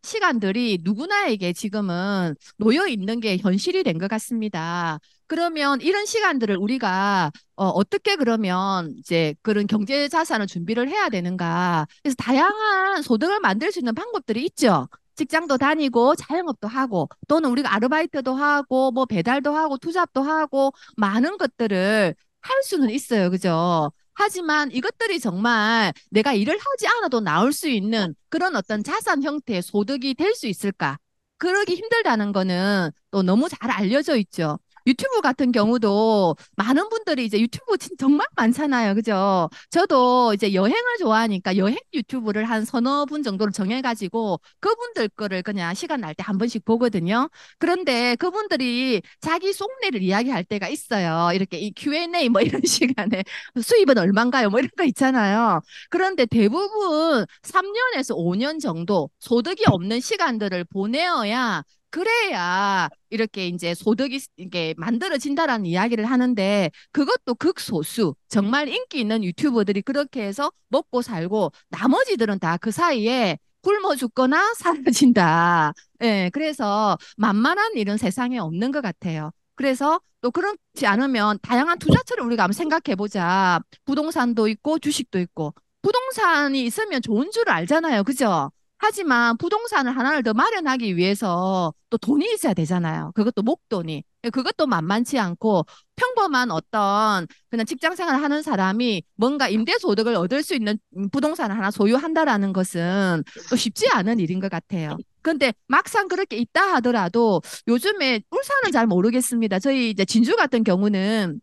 시간들이 누구나에게 지금은 놓여 있는 게 현실이 된 것 같습니다. 그러면 이런 시간들을 우리가 어, 어떻게 그러면 이제 그런 경제 자산을 준비를 해야 되는가? 그래서 다양한 소득을 만들 수 있는 방법들이 있죠. 직장도 다니고 자영업도 하고 또는 우리가 아르바이트도 하고 뭐 배달도 하고 투잡도 하고 많은 것들을 할 수는 있어요. 그죠? 하지만 이것들이 정말 내가 일을 하지 않아도 나올 수 있는 그런 어떤 자산 형태의 소득이 될 수 있을까? 그러기 힘들다는 거는 또 너무 잘 알려져 있죠. 유튜브 같은 경우도 많은 분들이 이제 유튜브 정말 많잖아요. 그죠? 저도 이제 여행을 좋아하니까 여행 유튜브를 한 서너 분 정도를 정해가지고 그분들 거를 그냥 시간 날 때 한 번씩 보거든요. 그런데 그분들이 자기 속내를 이야기할 때가 있어요. 이렇게 이 Q&A 뭐 이런 시간에 수입은 얼만가요? 뭐 이런 거 있잖아요. 그런데 대부분 3년에서 5년 정도 소득이 없는 시간들을 보내어야 그래야 이렇게 이제 소득이 이게 렇 만들어진다라는 이야기를 하는데 그것도 극소수 정말 인기 있는 유튜버들이 그렇게 해서 먹고 살고 나머지들은 다 그 사이에 굶어 죽거나 사라진다. 예, 그래서 만만한 일은 세상에 없는 것 같아요. 그래서 또 그렇지 않으면 다양한 투자처를 우리가 한번 생각해 보자. 부동산도 있고 주식도 있고 부동산이 있으면 좋은 줄 알잖아요. 그죠? 하지만 부동산을 하나를 더 마련하기 위해서 또 돈이 있어야 되잖아요. 그것도 목돈이. 그것도 만만치 않고 평범한 어떤 그냥 직장 생활을 하는 사람이 뭔가 임대 소득을 얻을 수 있는 부동산을 하나 소유한다라는 것은 또 쉽지 않은 일인 것 같아요. 근데 막상 그렇게 있다 하더라도 요즘에 울산은 잘 모르겠습니다. 저희 이제 진주 같은 경우는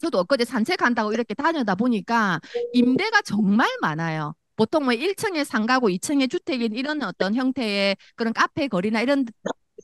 저도 엊그제 산책한다고 이렇게 다녀다 보니까 임대가 정말 많아요. 보통 뭐1층에 상가고 2층에 주택인 이런 어떤 형태의 그런 카페 거리나 이런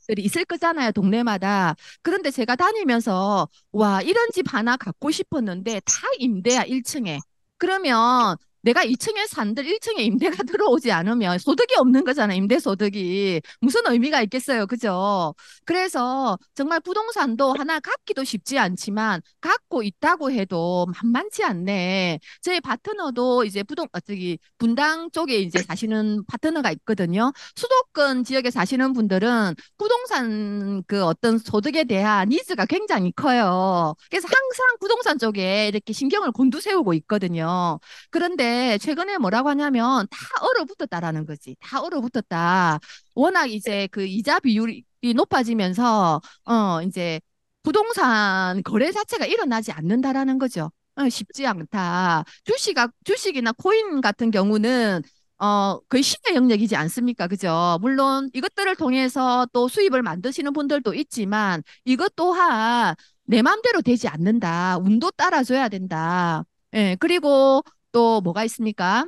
들이 있을 거잖아요, 동네마다. 그런데 제가 다니면서 와, 이런 집 하나 갖고 싶었는데 다 임대야, 1층에. 그러면 내가 2층에 산들 1층에 임대가 들어오지 않으면 소득이 없는 거잖아. 요 임대 소득이. 무슨 의미가 있겠어요. 그죠? 그래서 정말 부동산도 하나 갖기도 쉽지 않지만 갖고 있다고 해도 만만치 않네. 저희 파트너도 이제 부동 아, 저기 분당 쪽에 이제 사시는 파트너가 있거든요. 수도권 지역에 사시는 분들은 부동산 그 어떤 소득에 대한 니즈가 굉장히 커요. 그래서 항상 부동산 쪽에 이렇게 신경을 곤두세우고 있거든요. 그런데 최근에 뭐라고 하냐면 다 얼어붙었다라는 거지. 다 얼어붙었다. 워낙 이제 그 이자 비율이 높아지면서 어 이제 부동산 거래 자체가 일어나지 않는다라는 거죠. 어, 쉽지 않다. 주식 주식이나 코인 같은 경우는 어, 거의 신의 영역이지 않습니까? 그죠? 물론 이것들을 통해서 또 수입을 만드시는 분들도 있지만 이것 또한 내 마음대로 되지 않는다. 운도 따라줘야 된다. 예, 그리고 또 뭐가 있습니까?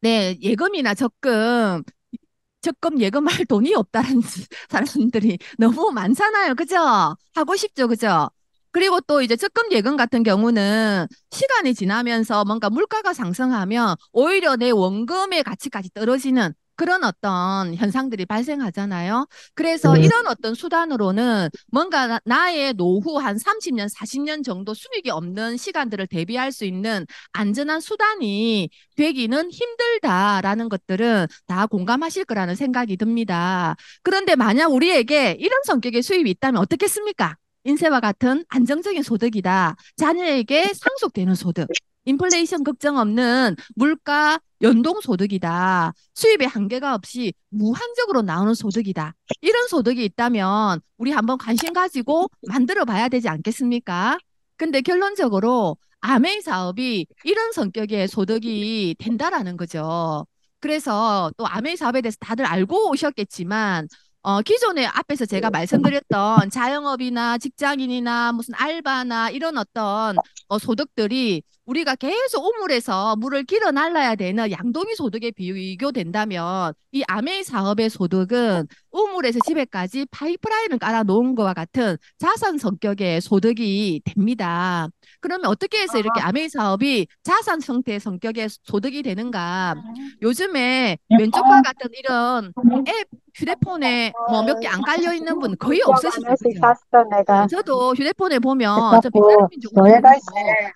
네, 예금이나 적금, 적금 예금할 돈이 없다는 사람들이 너무 많잖아요. 그죠? 하고 싶죠. 그죠? 그리고 또 이제 적금 예금 같은 경우는 시간이 지나면서 뭔가 물가가 상승하면 오히려 내 원금의 가치까지 떨어지는 그런 어떤 현상들이 발생하잖아요. 그래서 네. 이런 어떤 수단으로는 뭔가 나의 노후 한 30년, 40년 정도 수익이 없는 시간들을 대비할 수 있는 안전한 수단이 되기는 힘들다라는 것들은 다 공감하실 거라는 생각이 듭니다. 그런데 만약 우리에게 이런 성격의 수입이 있다면 어떻겠습니까? 인쇄와 같은 안정적인 소득이다. 자녀에게 상속되는 소득. 인플레이션 걱정 없는 물가 연동 소득이다. 수입에 한계가 없이 무한적으로 나오는 소득이다. 이런 소득이 있다면 우리 한번 관심 가지고 만들어 봐야 되지 않겠습니까? 근데 결론적으로 아메이 사업이 이런 성격의 소득이 된다라는 거죠. 그래서 또 아메이 사업에 대해서 다들 알고 오셨겠지만 어, 기존에 앞에서 제가 말씀드렸던 자영업이나 직장인이나 무슨 알바나 이런 어떤 어, 소득들이 우리가 계속 우물에서 물을 길어 날라야 되는 양동이 소득에 비교된다면 이 아메이 사업의 소득은 우물에서 집에까지 파이프라인을 깔아 놓은 것과 같은 자산 성격의 소득이 됩니다. 그러면 어떻게 해서 아. 이렇게 아메이 사업이 자산 형태 성격의 소득이 되는가? 아. 요즘에 왼쪽과 아. 같은 이런 뭐. 앱 휴대폰에 뭐 몇 개 안 깔려 있는 분 거의 없으시죠? 저도 휴대폰에 보면 저 빅나민 뭐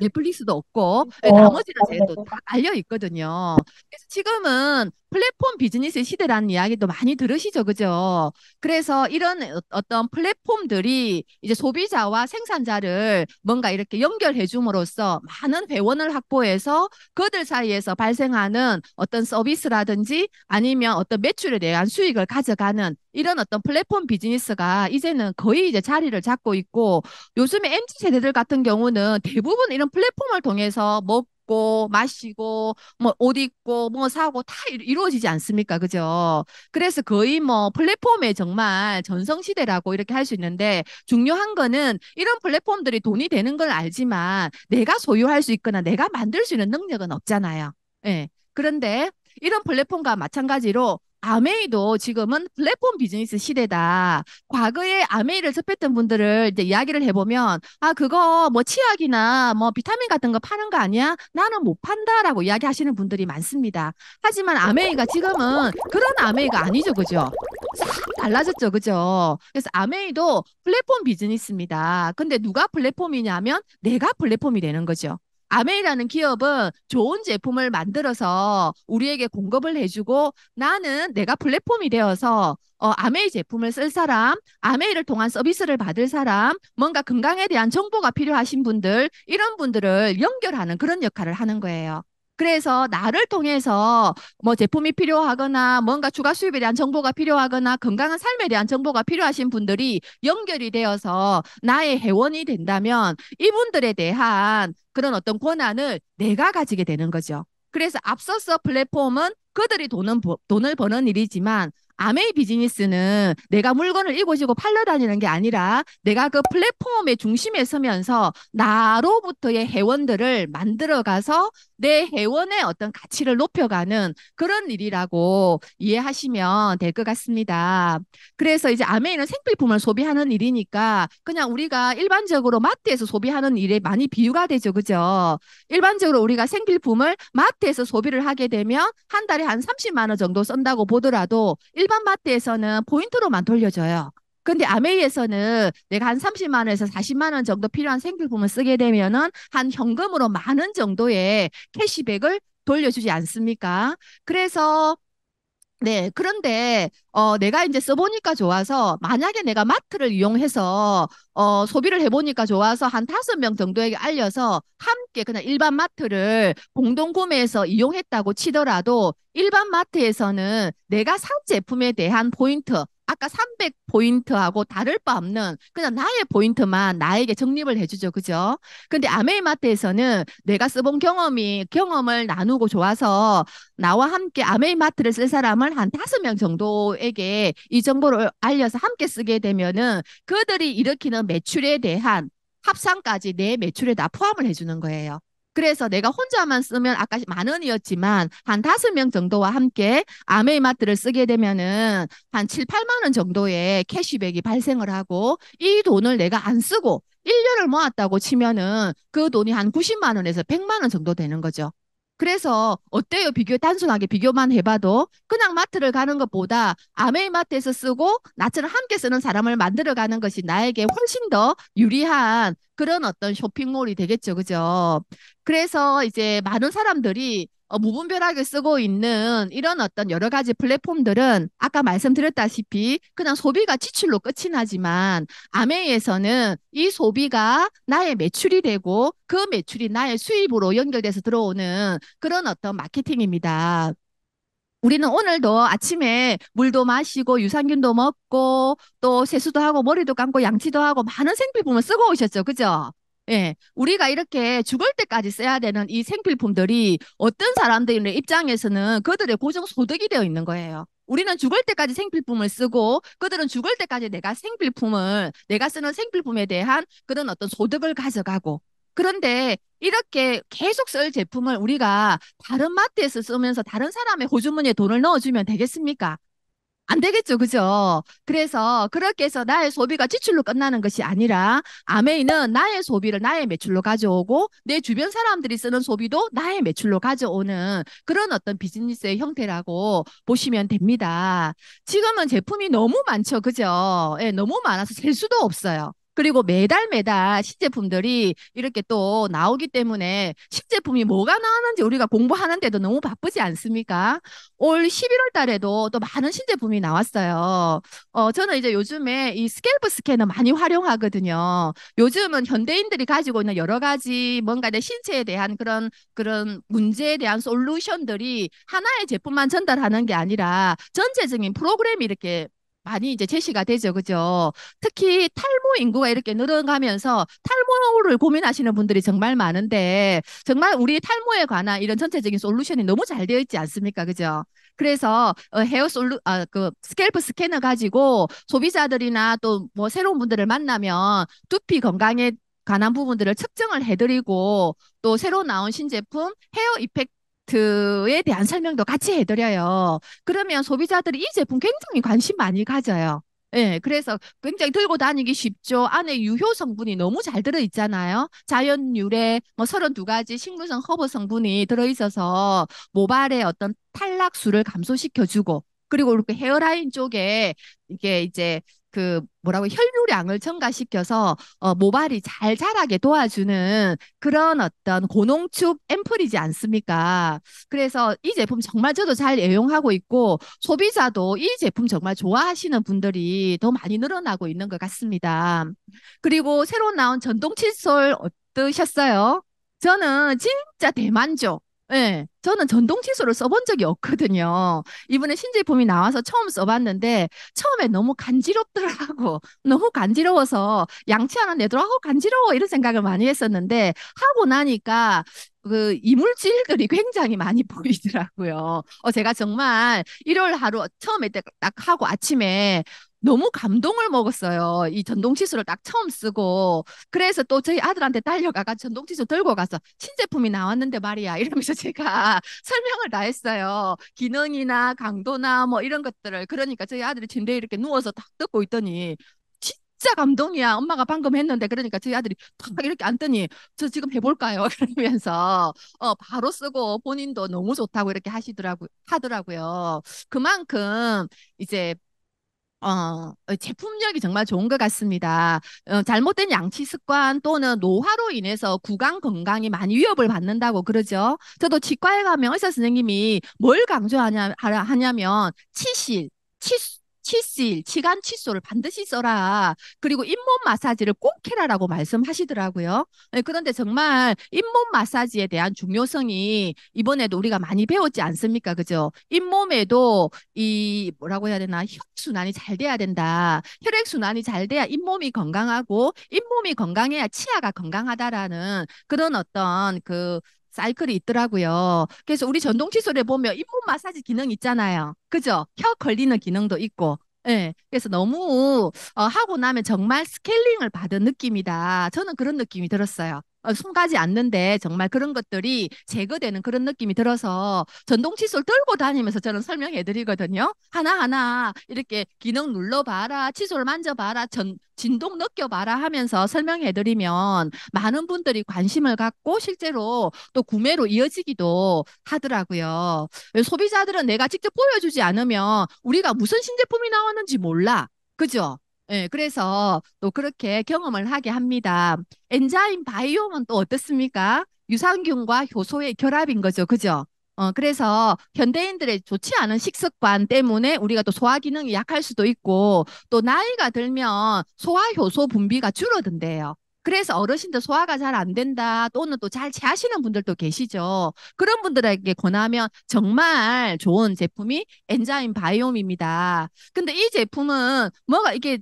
넷플릭스도 없고 있 네, 어, 나머지는 제가 또다 어. 알려 있거든요. 그래서 지금은 플랫폼 비즈니스 시대라는 이야기도 많이 들으시죠. 그죠? 그래서 이런 어, 어떤 플랫폼들이 이제 소비자와 생산자를 뭔가 이렇게 연결해 줌으로써 많은 회원을 확보해서 그들 사이에서 발생하는 어떤 서비스라든지 아니면 어떤 매출에 대한 수익을 가져가는 이런 어떤 플랫폼 비즈니스가 이제는 거의 이제 자리를 잡고 있고 요즘에 MZ 세대들 같은 경우는 대부분 이런 플랫폼을 통해서 먹 뭐 먹고 마시고 뭐 옷 입고 뭐 사고 다 이루어지지 않습니까? 그죠? 그래서 거의 뭐 플랫폼의 정말 전성시대라고 이렇게 할 수 있는데 중요한 거는 이런 플랫폼들이 돈이 되는 걸 알지만 내가 소유할 수 있거나 내가 만들 수 있는 능력은 없잖아요. 예. 네. 그런데 이런 플랫폼과 마찬가지로 아메이도 지금은 플랫폼 비즈니스 시대다. 과거에 아메이를 접했던 분들을 이제 이야기를 해보면, 아, 그거 뭐 치약이나 뭐 비타민 같은 거 파는 거 아니야? 나는 못 판다라고 이야기하시는 분들이 많습니다. 하지만 아메이가 지금은 그런 아메이가 아니죠. 그죠? 싹 달라졌죠. 그죠? 그래서 아메이도 플랫폼 비즈니스입니다. 근데 누가 플랫폼이냐면 내가 플랫폼이 되는 거죠. 아메이라는 기업은 좋은 제품을 만들어서 우리에게 공급을 해주고 나는 내가 플랫폼이 되어서 어, 아메이 제품을 쓸 사람, 아메이를 통한 서비스를 받을 사람, 뭔가 건강에 대한 정보가 필요하신 분들, 이런 분들을 연결하는 그런 역할을 하는 거예요. 그래서 나를 통해서 뭐 제품이 필요하거나 뭔가 추가 수입에 대한 정보가 필요하거나 건강한 삶에 대한 정보가 필요하신 분들이 연결이 되어서 나의 회원이 된다면 이분들에 대한 그런 어떤 권한을 내가 가지게 되는 거죠. 그래서 앞서서 플랫폼은 그들이 돈은, 돈을 버는 일이지만 아메이 비즈니스는 내가 물건을 이고저고 팔러 다니는 게 아니라 내가 그 플랫폼의 중심에 서면서 나로부터의 회원들을 만들어가서 내 회원의 어떤 가치를 높여가는 그런 일이라고 이해하시면 될 것 같습니다. 그래서 이제 아메이는 생필품을 소비하는 일이니까 그냥 우리가 일반적으로 마트에서 소비하는 일에 많이 비유가 되죠. 그죠? 일반적으로 우리가 생필품을 마트에서 소비를 하게 되면 한 달에 한 30만 원 정도 쓴다고 보더라도 일반 마트에서는 포인트로만 돌려줘요. 근데 아메이에서는 내가 한 30만 원에서 40만 원 정도 필요한 생필품을 쓰게 되면은 한 현금으로 많은 정도의 캐시백을 돌려주지 않습니까? 그래서 네, 그런데 어, 내가 이제 써보니까 좋아서 만약에 내가 마트를 이용해서 어, 소비를 해보니까 좋아서 한 다섯 명 정도에게 알려서 함께 그냥 일반 마트를 공동 구매해서 이용했다고 치더라도 일반 마트에서는 내가 산 제품에 대한 포인트 아까 300 포인트하고 다를 바 없는 그냥 나의 포인트만 나에게 적립을 해주죠. 그죠? 근데 아메이마트에서는 내가 써본 경험이 경험을 나누고 좋아서 나와 함께 아메이마트를 쓸 사람을 한 다섯 명 정도에 사람들에게 이 정보를 알려서 함께 쓰게 되면은 그들이 일으키는 매출에 대한 합산까지 내 매출에 다 포함을 해주는 거예요. 그래서 내가 혼자만 쓰면 아까 만 원이었지만 한 다섯 명 정도와 함께 아메이마트를 쓰게 되면은 한 7, 8만 원 정도의 캐시백이 발생을 하고 이 돈을 내가 안 쓰고 1년을 모았다고 치면은 그 돈이 한 90만 원에서 100만 원 정도 되는 거죠. 그래서 어때요? 비교 단순하게 비교만 해봐도 그냥 마트를 가는 것보다 아메이마트에서 쓰고 나처럼 함께 쓰는 사람을 만들어가는 것이 나에게 훨씬 더 유리한 그런 어떤 쇼핑몰이 되겠죠, 그죠? 그래서 이제 많은 사람들이 어, 무분별하게 쓰고 있는 이런 어떤 여러 가지 플랫폼들은 아까 말씀드렸다시피 그냥 소비가 지출로 끝이 나지만 아메이에서는 이 소비가 나의 매출이 되고 그 매출이 나의 수입으로 연결돼서 들어오는 그런 어떤 마케팅입니다. 우리는 오늘도 아침에 물도 마시고 유산균도 먹고 또 세수도 하고 머리도 감고 양치도 하고 많은 생필품을 쓰고 오셨죠. 그죠? 예, 우리가 이렇게 죽을 때까지 써야 되는 이 생필품들이 어떤 사람들의 입장에서는 그들의 고정 소득이 되어 있는 거예요. 우리는 죽을 때까지 생필품을 쓰고 그들은 죽을 때까지 내가 생필품을 내가 쓰는 생필품에 대한 그런 어떤 소득을 가져가고 그런데 이렇게 계속 쓸 제품을 우리가 다른 마트에서 쓰면서 다른 사람의 호주머니에 돈을 넣어주면 되겠습니까? 안 되겠죠, 그죠? 그래서 그렇게 해서 나의 소비가 지출로 끝나는 것이 아니라 아메이는 나의 소비를 나의 매출로 가져오고 내 주변 사람들이 쓰는 소비도 나의 매출로 가져오는 그런 어떤 비즈니스의 형태라고 보시면 됩니다. 지금은 제품이 너무 많죠, 그죠? 예, 너무 많아서 셀 수도 없어요. 그리고 매달 매달 신제품들이 이렇게 또 나오기 때문에 신제품이 뭐가 나왔는지 우리가 공부하는데도 너무 바쁘지 않습니까? 올 11월 달에도 또 많은 신제품이 나왔어요. 어, 저는 이제 요즘에 이 스케일브 스캐너 많이 활용하거든요. 요즘은 현대인들이 가지고 있는 여러 가지 뭔가 내 신체에 대한 그런 그런 문제에 대한 솔루션들이 하나의 제품만 전달하는 게 아니라 전체적인 프로그램이 이렇게 많이 이제 제시가 되죠. 그죠? 특히 탈모 인구가 이렇게 늘어가면서 탈모를 고민하시는 분들이 정말 많은데 정말 우리 탈모에 관한 이런 전체적인 솔루션이 너무 잘 되어 있지 않습니까? 그죠? 그래서 어, 헤어 솔루 아그 스캘프 스캐너 가지고 소비자들이나 또 뭐 새로운 분들을 만나면 두피 건강에 관한 부분들을 측정을 해드리고 또 새로 나온 신제품 헤어 이펙트 프로트에 대한 설명도 같이 해드려요. 그러면 소비자들이 이 제품 굉장히 관심 많이 가져요. 예, 그래서 굉장히 들고 다니기 쉽죠. 안에 유효 성분이 너무 잘 들어있잖아요. 자연 유래, 뭐 32가지 식물성 허브 성분이 들어있어서 모발의 어떤 탈락수를 감소시켜주고, 그리고 이렇게 헤어라인 쪽에 이게 이제 그 뭐라고 혈류량을 증가시켜서 어, 모발이 잘 자라게 도와주는 그런 어떤 고농축 앰플이지 않습니까? 그래서 이 제품 정말 저도 잘 애용하고 있고 소비자도 이 제품 정말 좋아하시는 분들이 더 많이 늘어나고 있는 것 같습니다. 그리고 새로 나온 전동 칫솔 어떠셨어요? 저는 진짜 대만족. 네, 저는 전동 칫솔을 써본 적이 없거든요. 이번에 신제품이 나와서 처음 써봤는데 처음에 너무 간지럽더라고. 너무 간지러워서 양치 하는내더하고 간지러워 이런 생각을 많이 했었는데 하고 나니까 그 이물질들이 굉장히 많이 보이더라고요. 어, 제가 정말 일요일 하루 처음에 딱 하고 아침에 너무 감동을 먹었어요. 이 전동칫솔을 딱 처음 쓰고 그래서 또 저희 아들한테 달려가가 전동칫솔 들고 가서 신제품이 나왔는데 말이야 이러면서 제가 설명을 다 했어요. 기능이나 강도나 뭐 이런 것들을 그러니까 저희 아들이 침대에 이렇게 누워서 딱 듣고 있더니 진짜 감동이야. 엄마가 방금 했는데 그러니까 저희 아들이 탁 이렇게 앉더니 저 지금 해볼까요? 그러면서 어 바로 쓰고 본인도 너무 좋다고 이렇게 하시더라고 하더라고요. 그만큼 이제 어, 어, 제품력이 정말 좋은 것 같습니다. 어, 잘못된 양치 습관 또는 노화로 인해서 구강 건강이 많이 위협을 받는다고 그러죠. 저도 치과에 가면 의사 선생님이 뭘 강조하냐 하냐면 치실, 치 치실, 치간 칫솔을 반드시 써라. 그리고 잇몸 마사지를 꼭 해라라고 말씀하시더라고요. 예, 그런데 정말 잇몸 마사지에 대한 중요성이 이번에도 우리가 많이 배웠지 않습니까? 그죠? 잇몸에도 이 뭐라고 해야 되나? 혈순환이 잘 돼야 된다. 혈액순환이 잘 돼야 잇몸이 건강하고 잇몸이 건강해야 치아가 건강하다라는 그런 어떤 그 사이클이 있더라고요. 그래서 우리 전동 칫솔에 보면 잇몸 마사지 기능 있잖아요. 그죠? 혀 걸리는 기능도 있고. 예. 그래서 너무 어, 하고 나면 정말 스케일링을 받은 느낌이다. 저는 그런 느낌이 들었어요. 어, 숨가지 않는데 정말 그런 것들이 제거되는 그런 느낌이 들어서 전동 칫솔 들고 다니면서 저는 설명해 드리거든요. 하나하나 이렇게 기능 눌러봐라, 칫솔 만져봐라, 전, 진동 느껴봐라 하면서 설명해 드리면 많은 분들이 관심을 갖고 실제로 또 구매로 이어지기도 하더라고요. 소비자들은 내가 직접 보여주지 않으면 우리가 무슨 신제품이 나왔는지 몰라. 그죠? 예, 그래서 또 그렇게 경험을 하게 합니다. 엔자임 바이옴은 또 어떻습니까? 유산균과 효소의 결합인 거죠. 그죠? 어, 그래서 현대인들의 좋지 않은 식습관 때문에 우리가 또 소화 기능이 약할 수도 있고 또 나이가 들면 소화 효소 분비가 줄어든대요. 그래서 어르신들 소화가 잘 안 된다 또는 또잘 체하시는 분들도 계시죠. 그런 분들에게 권하면 정말 좋은 제품이 엔자임 바이옴입니다. 근데 이 제품은 뭐가 이게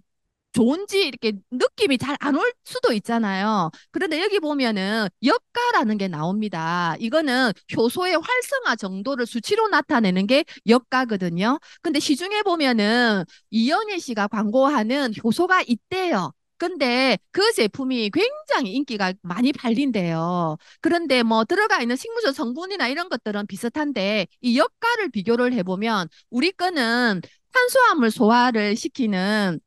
좋은지 이렇게 느낌이 잘 안 올 수도 있잖아요. 그런데 여기 보면은 역가라는 게 나옵니다. 이거는 효소의 활성화 정도를 수치로 나타내는 게 역가거든요. 근데 시중에 보면은 이연희 씨가 광고하는 효소가 있대요. 근데 그 제품이 굉장히 인기가 많이 팔린대요. 그런데 뭐 들어가 있는 식물성 성분이나 이런 것들은 비슷한데 이 역가를 비교를 해보면 우리 거는 탄수화물 소화를 시키는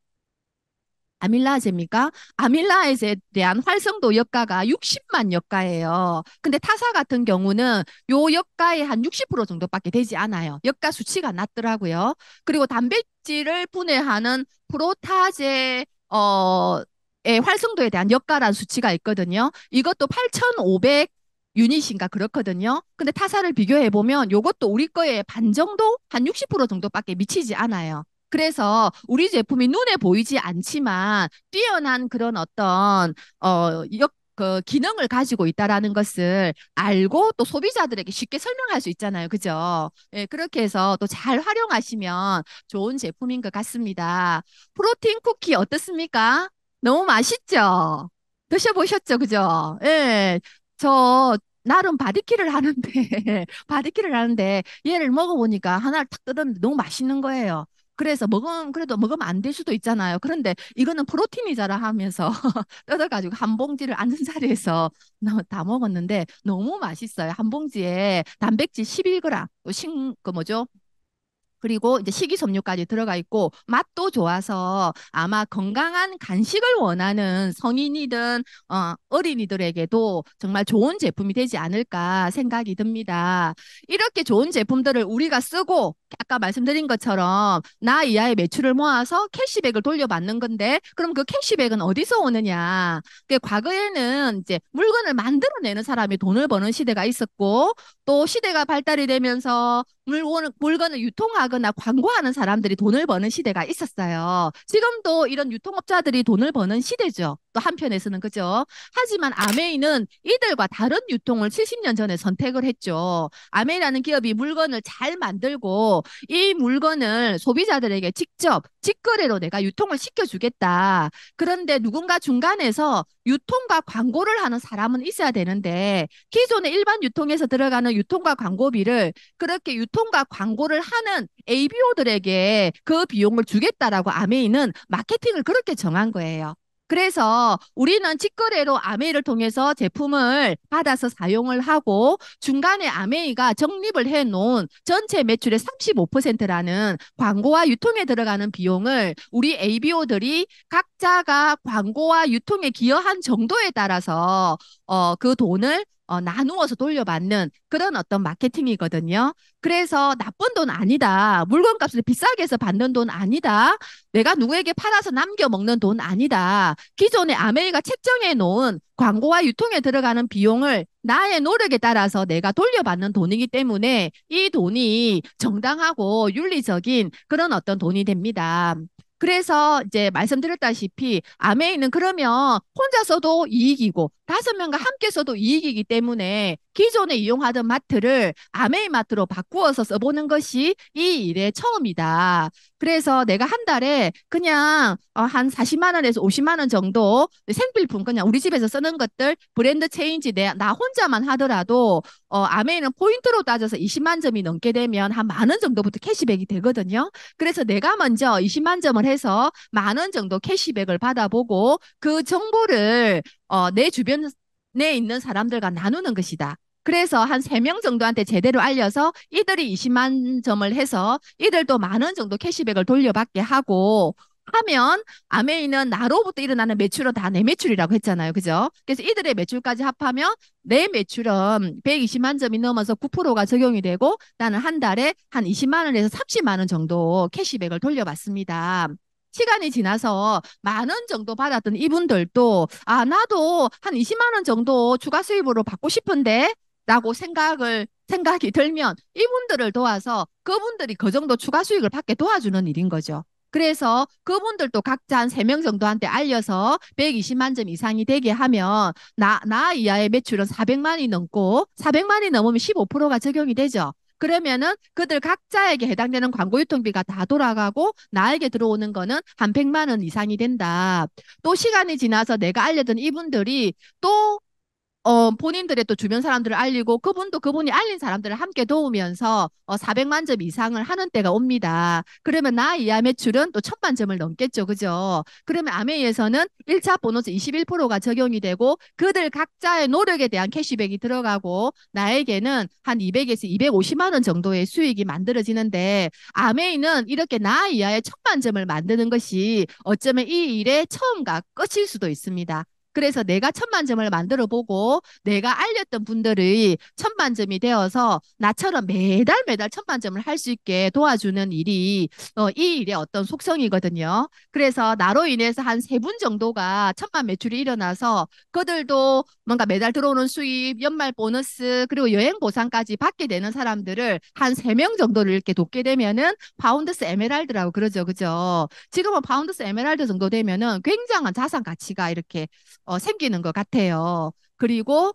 아밀라제입니까? 아 아밀라제에 아 대한 활성도 여가가 60만 여가예요. 근데 타사 같은 경우는 요 여가의 한 60% 정도밖에 되지 않아요. 여가 수치가 낮더라고요. 그리고 단백질을 분해하는 프로타제 어의 활성도에 대한 여가란 수치가 있거든요. 이것도 8,500 유닛인가 그렇거든요. 근데 타사를 비교해 보면 요것도 우리 거에반 정도 한 60% 정도밖에 미치지 않아요. 그래서 우리 제품이 눈에 보이지 않지만 뛰어난 그런 어떤 어 역, 그 기능을 가지고 있다라는 것을 알고 또 소비자들에게 쉽게 설명할 수 있잖아요. 그죠? 예, 그렇게 해서 또 잘 활용하시면 좋은 제품인 것 같습니다. 프로틴 쿠키 어떻습니까? 너무 맛있죠? 드셔보셨죠? 그죠? 예. 저 나름 바디키를 하는데 바디키를 하는데 얘를 먹어보니까 하나를 탁 뜯었는데 너무 맛있는 거예요. 그래서 먹으면 그래도 먹으면 안 될 수도 있잖아요. 그런데 이거는 프로틴이자라 하면서 뜯어가지고 한 봉지를 앉은 자리에서 다 먹었는데 너무 맛있어요. 한 봉지에 단백질 11g, 뭐 신, 그 뭐죠? 그리고 이제 식이섬유까지 들어가 있고 맛도 좋아서 아마 건강한 간식을 원하는 성인이든 어, 어린이들에게도 정말 좋은 제품이 되지 않을까 생각이 듭니다. 이렇게 좋은 제품들을 우리가 쓰고 아까 말씀드린 것처럼 나 이하의 매출을 모아서 캐시백을 돌려받는 건데 그럼 그 캐시백은 어디서 오느냐? 그 과거에는 이제 물건을 만들어내는 사람이 돈을 버는 시대가 있었고 또 시대가 발달이 되면서 물건을 유통하고 하거나 광고하는 사람들이 돈을 버는 시대가 있었어요. 지금도 이런 유통업자들이 돈을 버는 시대죠. 또 한편에서는 그죠? 하지만 아메이는 이들과 다른 유통을 70년 전에 선택을 했죠. 아메이라는 기업이 물건을 잘 만들고 이 물건을 소비자들에게 직접 직거래로 내가 유통을 시켜주겠다. 그런데 누군가 중간에서 유통과 광고를 하는 사람은 있어야 되는데 기존의 일반 유통에서 들어가는 유통과 광고비를 그렇게 유통과 광고를 하는 ABO들에게 그 비용을 주겠다라고 아메이는 마케팅을 그렇게 정한 거예요. 그래서 우리는 직거래로 아메이를 통해서 제품을 받아서 사용을 하고 중간에 아메이가 적립을 해놓은 전체 매출의 35%라는 광고와 유통에 들어가는 비용을 우리 ABO들이 각자가 광고와 유통에 기여한 정도에 따라서 어, 그 돈을 어, 나누어서 돌려받는 그런 어떤 마케팅이거든요. 그래서 나쁜 돈 아니다. 물건 값을 비싸게 해서 받는 돈 아니다. 내가 누구에게 팔아서 남겨 먹는 돈 아니다. 기존에 아메이가 책정해 놓은 광고와 유통에 들어가는 비용을 나의 노력에 따라서 내가 돌려받는 돈이기 때문에 이 돈이 정당하고 윤리적인 그런 어떤 돈이 됩니다. 그래서 이제 말씀드렸다시피 아메이는 그러면 혼자서도 이익이고 다섯 명과 함께 써도 이익이기 때문에 기존에 이용하던 마트를 아메이 마트로 바꾸어서 써보는 것이 이 일의 처음이다. 그래서 내가 한 달에 그냥 어, 한 40만 원에서 50만 원 정도 생필품 그냥 우리 집에서 쓰는 것들 브랜드 체인지 내나 혼자만 하더라도 어, 아메이는 포인트로 따져서 20만 점이 넘게 되면 한 만 원 정도부터 캐시백이 되거든요. 그래서 내가 먼저 20만 점을 해서 만 원 정도 캐시백을 받아보고 그 정보를 어, 내 주변에 있는 사람들과 나누는 것이다. 그래서 한 세 명 정도한테 제대로 알려서 이들이 20만 점을 해서 이들도 만 원 정도 캐시백을 돌려받게 하고 하면 아메이는 나로부터 일어나는 매출은 다 내 매출이라고 했잖아요. 그죠? 그래서 이들의 매출까지 합하면 내 매출은 120만 점이 넘어서 9%가 적용이 되고 나는 한 달에 한 20만 원에서 30만 원 정도 캐시백을 돌려받습니다. 시간이 지나서 만 원 정도 받았던 이분들도 아 나도 한 20만 원 정도 추가 수입으로 받고 싶은데 라고 생각을 생각이 들면 이분들을 도와서 그분들이 그 정도 추가 수익을 받게 도와주는 일인 거죠. 그래서 그분들도 각자 한 세 명 정도한테 알려서 120만 점 이상이 되게 하면 나, 나 이하의 매출은 400만이 넘고 400만이 넘으면 15%가 적용이 되죠. 그러면은 그들 각자에게 해당되는 광고 유통비가 다 돌아가고 나에게 들어오는 거는 한 100만 원 이상이 된다. 또 시간이 지나서 내가 알려둔 이분들이 또 어, 본인들의 또 주변 사람들을 알리고 그분도 그분이 알린 사람들을 함께 도우면서 어, 400만 점 이상을 하는 때가 옵니다. 그러면 나 이하 매출은 또 천만 점을 넘겠죠. 그죠? 그러면 아메이에서는 1차 보너스 21%가 적용이 되고 그들 각자의 노력에 대한 캐시백이 들어가고 나에게는 한 200에서 250만 원 정도의 수익이 만들어지는데 아메이는 이렇게 나 이하의 천만 점을 만드는 것이 어쩌면 이 일의 처음과 끝일 수도 있습니다. 그래서 내가 천만 점을 만들어 보고 내가 알렸던 분들의 천만 점이 되어서 나처럼 매달 매달 천만 점을 할 수 있게 도와주는 일이 어, 이 일의 어떤 속성이거든요. 그래서 나로 인해서 한 세 분 정도가 천만 매출이 일어나서 그들도 뭔가 매달 들어오는 수입, 연말 보너스 그리고 여행 보상까지 받게 되는 사람들을 한 세 명 정도를 이렇게 돕게 되면은 파운드스 에메랄드라고 그러죠. 그죠? 지금은 파운드스 에메랄드 정도 되면은 굉장한 자산 가치가 이렇게 어, 생기는 것 같아요. 그리고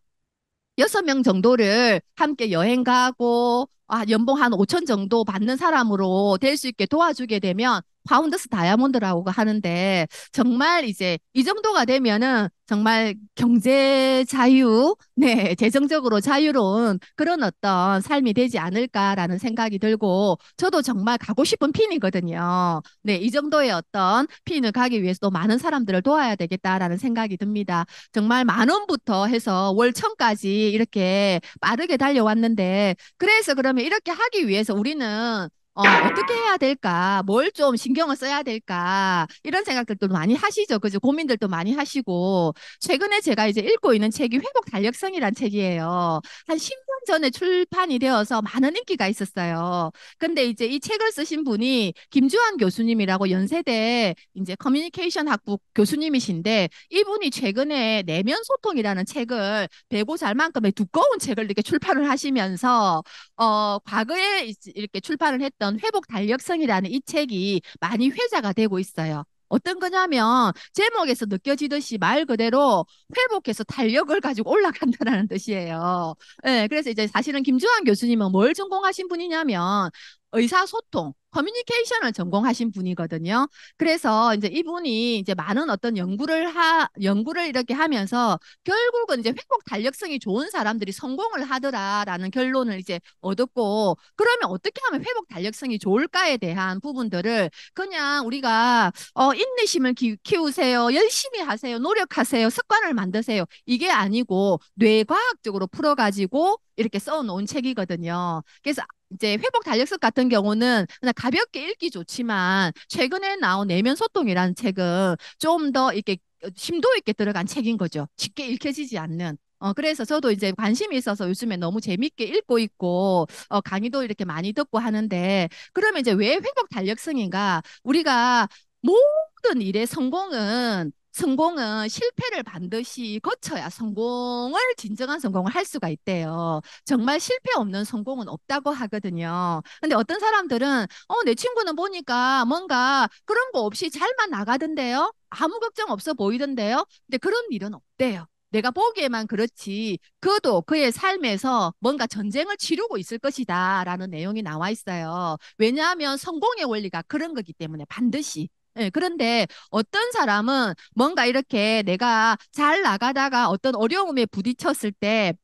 여섯 명 정도를 함께 여행 가고 아, 연봉 한 5천 정도 받는 사람으로 될 수 있게 도와주게 되면 파운더스 다이아몬드라고 하는데 정말 이제 이 정도가 되면은 정말 경제 자유, 네, 재정적으로 자유로운 그런 어떤 삶이 되지 않을까라는 생각이 들고 저도 정말 가고 싶은 핀이거든요. 네, 이 정도의 어떤 핀을 가기 위해서도 많은 사람들을 도와야 되겠다라는 생각이 듭니다. 정말 만 원부터 해서 월천까지 이렇게 빠르게 달려왔는데 그래서 그러면 이렇게 하기 위해서 우리는 어, 어떻게 해야 될까? 뭘 좀 신경을 써야 될까? 이런 생각들도 많이 하시죠. 그죠? 고민들도 많이 하시고. 최근에 제가 이제 읽고 있는 책이 회복 달력성이란 책이에요. 한 10년 전에 출판이 되어서 많은 인기가 있었어요. 근데 이제 이 책을 쓰신 분이 김주환 교수님이라고 연세대 이제 커뮤니케이션 학부 교수님이신데 이분이 최근에 내면 소통이라는 책을 배고살만큼의 두꺼운 책을 이렇게 출판을 하시면서 어, 과거에 이렇게 출판을 했 했던 회복 달력성이라는 이 책이 많이 회자가 되고 있어요. 어떤 거냐면 제목에서 느껴지듯이 말 그대로 회복해서 달력을 가지고 올라간다라는 뜻이에요. 네, 그래서 이제 사실은 김주환 교수님은 뭘 전공하신 분이냐면 의사소통, 커뮤니케이션을 전공하신 분이거든요. 그래서 이제 이분이 이제 많은 어떤 연구를 하 연구를 이렇게 하면서 결국은 이제 회복 달력성이 좋은 사람들이 성공을 하더라라는 결론을 이제 얻었고 그러면 어떻게 하면 회복 달력성이 좋을까에 대한 부분들을 그냥 우리가 어 인내심을 기, 키우세요. 열심히 하세요. 노력하세요. 습관을 만드세요. 이게 아니고 뇌과학적으로 풀어 가지고 이렇게 써 놓은 책이거든요. 그래서 이제 회복 달력성 같은 경우는 그냥 가볍게 읽기 좋지만 최근에 나온 내면 소통이라는 책은 좀 더 이렇게 심도 있게 들어간 책인 거죠. 쉽게 읽혀지지 않는 어, 그래서 저도 이제 관심이 있어서 요즘에 너무 재밌게 읽고 있고, 어, 강의도 이렇게 많이 듣고 하는데, 그러면 이제 왜 회복 달력성인가? 우리가 모든 일의 성공은 성공은 실패를 반드시 거쳐야 성공을 진정한 성공을 할 수가 있대요. 정말 실패 없는 성공은 없다고 하거든요. 근데 어떤 사람들은 어 내 친구는 보니까 뭔가 그런 거 없이 잘만 나가던데요. 아무 걱정 없어 보이던데요. 근데 그런 일은 없대요. 내가 보기에만 그렇지 그도 그의 삶에서 뭔가 전쟁을 치르고 있을 것이다 라는 내용이 나와 있어요. 왜냐하면 성공의 원리가 그런 거기 때문에 반드시 네, 그런데 어떤 사람은 뭔가 이렇게 내가 잘 나가다가 어떤 어려움에 부딪혔을 때,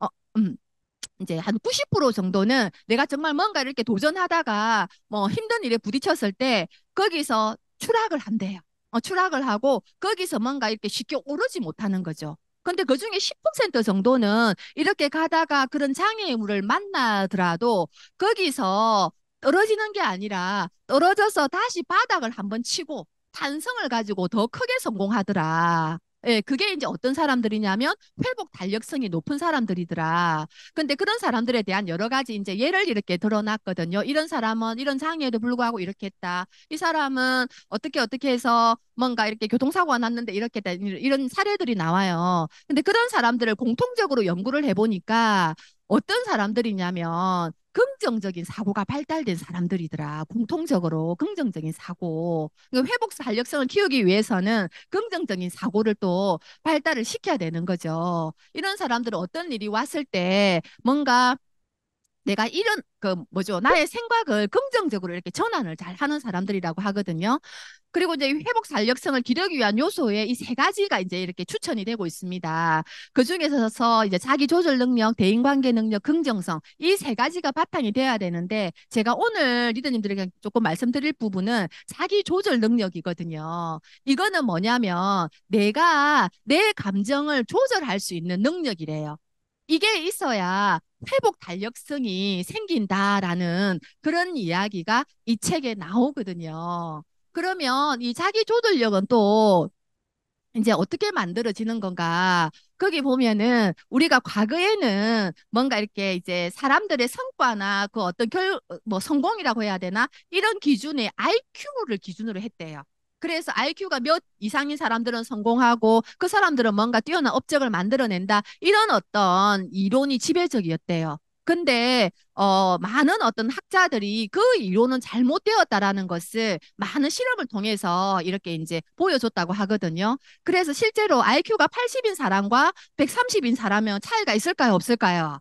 어, 음, 이제 한 90% 정도는 내가 정말 뭔가 이렇게 도전하다가 뭐 힘든 일에 부딪혔을 때 거기서 추락을 한대요. 어, 추락을 하고 거기서 뭔가 이렇게 쉽게 오르지 못하는 거죠. 근데 그 중에 10% 정도는 이렇게 가다가 그런 장애물을 만나더라도 거기서 떨어지는 게 아니라 떨어져서 다시 바닥을 한번 치고 탄성을 가지고 더 크게 성공하더라. 예, 그게 이제 어떤 사람들이냐면 회복 달력성이 높은 사람들이더라. 근데 그런 사람들에 대한 여러 가지 이제 예를 이렇게 드러났거든요. 이런 사람은 이런 상해에도 불구하고 이렇게 했다. 이 사람은 어떻게 어떻게 해서 뭔가 이렇게 교통사고가 났는데 이렇게 했다. 이런 사례들이 나와요. 근데 그런 사람들을 공통적으로 연구를 해보니까 어떤 사람들이냐면 긍정적인 사고가 발달된 사람들이더라. 공통적으로 긍정적인 사고. 그러니까 회복 활력성을 키우기 위해서는 긍정적인 사고를 또 발달을 시켜야 되는 거죠. 이런 사람들은 어떤 일이 왔을 때 뭔가 내가 이런 그 뭐죠 나의 생각을 긍정적으로 이렇게 전환을 잘 하는 사람들이라고 하거든요. 그리고 이제 회복 살력성을 기르기 위한 요소에 이 세 가지가 이제 이렇게 추천이 되고 있습니다. 그 중에서 서 이제 자기 조절 능력, 대인 관계 능력, 긍정성 이 세 가지가 바탕이 돼야 되는데 제가 오늘 리더님들에게 조금 말씀드릴 부분은 자기 조절 능력이거든요. 이거는 뭐냐면 내가 내 감정을 조절할 수 있는 능력이래요. 이게 있어야 회복 달력성이 생긴다라는 그런 이야기가 이 책에 나오거든요. 그러면 이 자기 조절력은 또 이제 어떻게 만들어지는 건가? 거기 보면은 우리가 과거에는 뭔가 이렇게 이제 사람들의 성과나 그 어떤 결, 어, 뭐 성공이라고 해야 되나? 이런 기준에 IQ를 기준으로 했대요. 그래서 IQ가 몇 이상인 사람들은 성공하고 그 사람들은 뭔가 뛰어난 업적을 만들어낸다. 이런 어떤 이론이 지배적이었대요. 근데 어 많은 어떤 학자들이 그 이론은 잘못되었다라는 것을 많은 실험을 통해서 이렇게 이제 보여줬다고 하거든요. 그래서 실제로 IQ가 80인 사람과 130인 사람은 차이가 있을까요, 없을까요?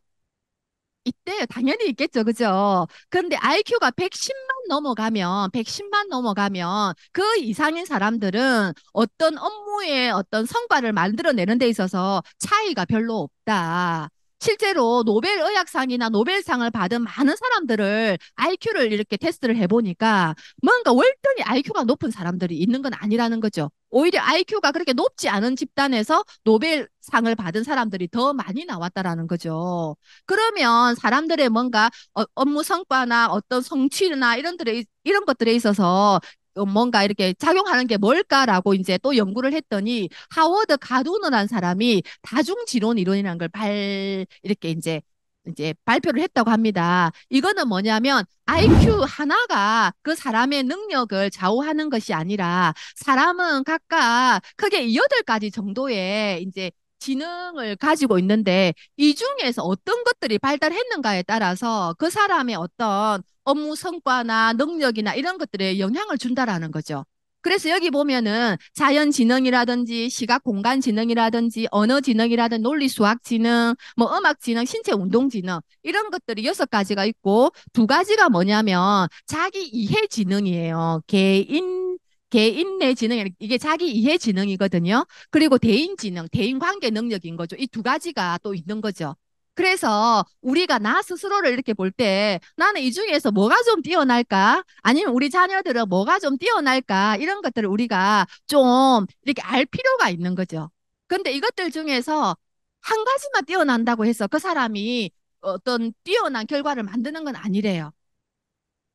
있대 당연히 있겠죠. 그죠? 그런데 IQ가 110만 넘어가면, 110만 넘어가면 그 이상인 사람들은 어떤 업무에 어떤 성과를 만들어내는 데 있어서 차이가 별로 없다. 실제로 노벨 의학상이나 노벨상을 받은 많은 사람들을 IQ를 이렇게 테스트를 해보니까 뭔가 월등히 IQ가 높은 사람들이 있는 건 아니라는 거죠. 오히려 IQ가 그렇게 높지 않은 집단에서 노벨상을 받은 사람들이 더 많이 나왔다라는 거죠. 그러면 사람들의 뭔가 어, 업무 성과나 어떤 성취나 이런 들에 이런 것들에 있어서 어, 뭔가 이렇게 작용하는 게 뭘까라고 이제 또 연구를 했더니 하워드 가두너란 사람이 다중지론 이론이라는 걸발 이렇게 이제 이제 발표를 했다고 합니다. 이거는 뭐냐면 IQ 하나가 그 사람의 능력을 좌우하는 것이 아니라 사람은 각각 크게 여덟 가지 정도의 이제 지능을 가지고 있는데 이 중에서 어떤 것들이 발달했는가에 따라서 그 사람의 어떤 업무 성과나 능력이나 이런 것들에 영향을 준다라는 거죠. 그래서 여기 보면은 자연지능이라든지 시각공간지능이라든지 언어지능이라든지 논리수학지능, 뭐 음악지능, 신체운동지능 이런 것들이 여섯 가지가 있고 두 가지가 뭐냐면 자기 이해지능이에요. 개인 개인내 지능이 이게 자기 이해 지능이거든요. 그리고 대인 지능, 대인 관계 능력인 거죠. 이 두 가지가 또 있는 거죠. 그래서 우리가 나 스스로를 이렇게 볼 때 나는 이 중에서 뭐가 좀 뛰어날까? 아니면 우리 자녀들은 뭐가 좀 뛰어날까? 이런 것들을 우리가 좀 이렇게 알 필요가 있는 거죠. 근데 이것들 중에서 한 가지만 뛰어난다고 해서 그 사람이 어떤 뛰어난 결과를 만드는 건 아니래요.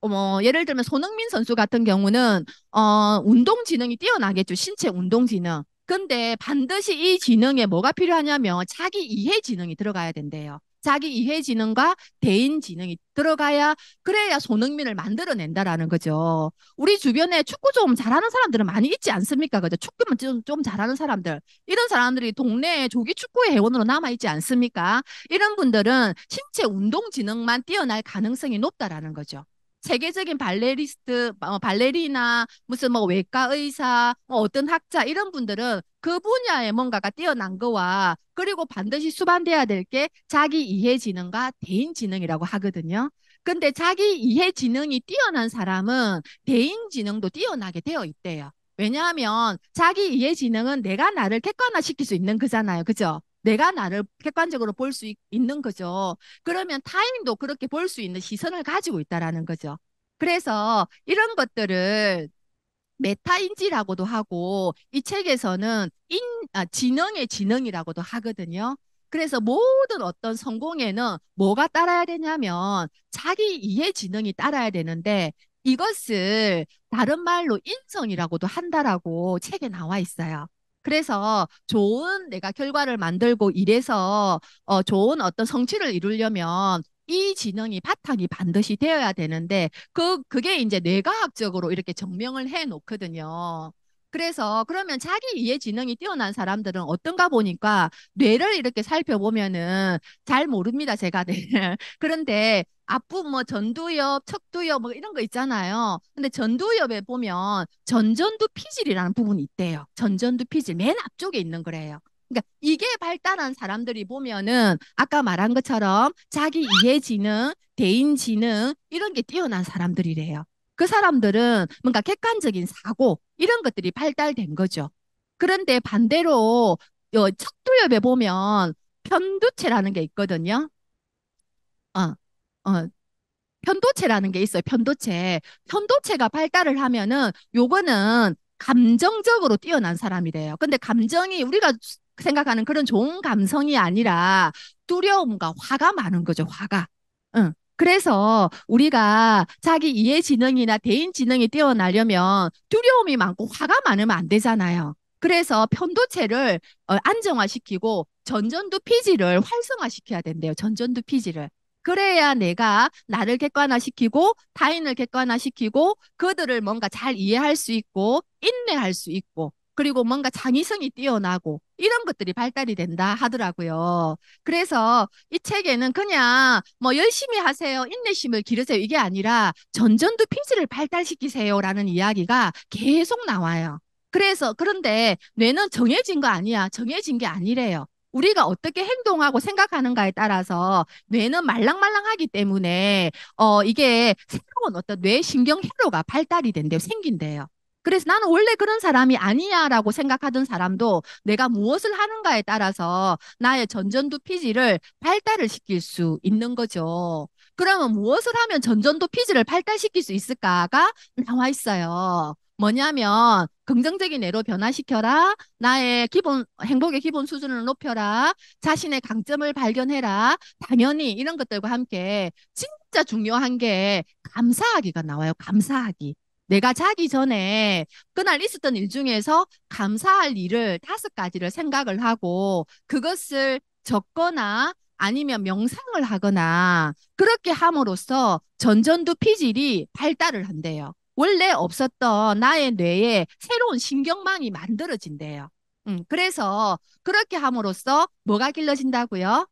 뭐 예를 들면 손흥민 선수 같은 경우는 어 운동 지능이 뛰어나겠죠. 신체 운동 지능. 근데 반드시 이 지능에 뭐가 필요하냐면 자기 이해 지능이 들어가야 된대요. 자기 이해 지능과 대인 지능이 들어가야 그래야 손흥민을 만들어낸다라는 거죠. 우리 주변에 축구 좀 잘하는 사람들은 많이 있지 않습니까? 그죠? 축구만 좀, 좀 잘하는 사람들 이런 사람들이 동네에 조기 축구의 회원으로 남아 있지 않습니까? 이런 분들은 신체 운동 지능만 뛰어날 가능성이 높다라는 거죠. 세계적인 발레리스트, 어, 발레리나 무슨 뭐 외과 의사, 뭐 어떤 학자 이런 분들은 그 분야에 뭔가가 뛰어난 거와 그리고 반드시 수반돼야 될 게 자기 이해 지능과 대인 지능이라고 하거든요. 근데 자기 이해 지능이 뛰어난 사람은 대인 지능도 뛰어나게 되어 있대요. 왜냐하면 자기 이해 지능은 내가 나를 객관화시킬 수 있는 거잖아요. 그죠? 내가 나를 객관적으로 볼 수 있는 거죠. 그러면 타인도 그렇게 볼 수 있는 시선을 가지고 있다라는 거죠. 그래서 이런 것들을 메타인지라고도 하고 이 책에서는 인, 아, 지능의 지능이라고도 하거든요. 그래서 모든 어떤 성공에는 뭐가 따라야 되냐면 자기 이해 지능이 따라야 되는데 이것을 다른 말로 인성이라고도 한다라고 책에 나와 있어요. 그래서 좋은 내가 결과를 만들고 이래서 어, 좋은 어떤 성취를 이루려면 이 지능이 바탕이 반드시 되어야 되는데 그 그게 이제 뇌과학적으로 이렇게 증명을 해 놓거든요. 그래서 그러면 자기 이해 지능이 뛰어난 사람들은 어떤가 보니까 뇌를 이렇게 살펴보면은 잘 모릅니다 제가 네. 그런데 앞부 뭐 전두엽, 척두엽 뭐 이런 거 있잖아요. 근데 전두엽에 보면 전전두 피질이라는 부분이 있대요. 전전두 피질 맨 앞쪽에 있는 거래요. 그러니까 이게 발달한 사람들이 보면은 아까 말한 것처럼 자기 이해 지능, 대인 지능 이런 게 뛰어난 사람들이래요. 그 사람들은 뭔가 객관적인 사고 이런 것들이 발달된 거죠. 그런데 반대로 척두엽에 보면 편두체라는 게 있거든요. 어, 어, 편도체라는 게 있어요. 편도체. 편도체가 발달을 하면은 요거는 감정적으로 뛰어난 사람이래요. 근데 감정이 우리가 생각하는 그런 좋은 감성이 아니라 두려움과 화가 많은 거죠. 화가. 응. 그래서 우리가 자기 이해 지능이나 대인 지능이 뛰어나려면 두려움이 많고 화가 많으면 안 되잖아요. 그래서 편도체를 어, 안정화시키고 전전두 피지를 활성화시켜야 된대요. 전전두 피지를. 그래야 내가 나를 객관화시키고 타인을 객관화시키고 그들을 뭔가 잘 이해할 수 있고 인내할 수 있고 그리고 뭔가 창의성이 뛰어나고 이런 것들이 발달이 된다 하더라고요. 그래서 이 책에는 그냥 뭐 열심히 하세요. 인내심을 기르세요. 이게 아니라 전전두 피지를 발달시키세요라는 이야기가 계속 나와요. 그래서 그런데 뇌는 정해진 거 아니야. 정해진 게 아니래요. 우리가 어떻게 행동하고 생각하는가에 따라서 뇌는 말랑말랑하기 때문에 어 이게 새로운 어떤 뇌 신경 회로가 발달이 된대요. 생긴대요. 그래서 나는 원래 그런 사람이 아니야라고 생각하던 사람도 내가 무엇을 하는가에 따라서 나의 전전두피지를 발달을 시킬 수 있는 거죠. 그러면 무엇을 하면 전전도피지를 발달시킬 수 있을까가 나와 있어요. 뭐냐면 긍정적인 애로 변화시켜라. 나의 기본 행복의 기본 수준을 높여라. 자신의 강점을 발견해라. 당연히 이런 것들과 함께 진짜 중요한 게 감사하기가 나와요. 감사하기. 내가 자기 전에 그날 있었던 일 중에서 감사할 일을 다섯 가지를 생각을 하고 그것을 적거나 아니면 명상을 하거나 그렇게 함으로써 전전두 피질이 발달을 한대요. 원래 없었던 나의 뇌에 새로운 신경망이 만들어진대요. 음, 그래서 그렇게 함으로써 뭐가 길러진다고요?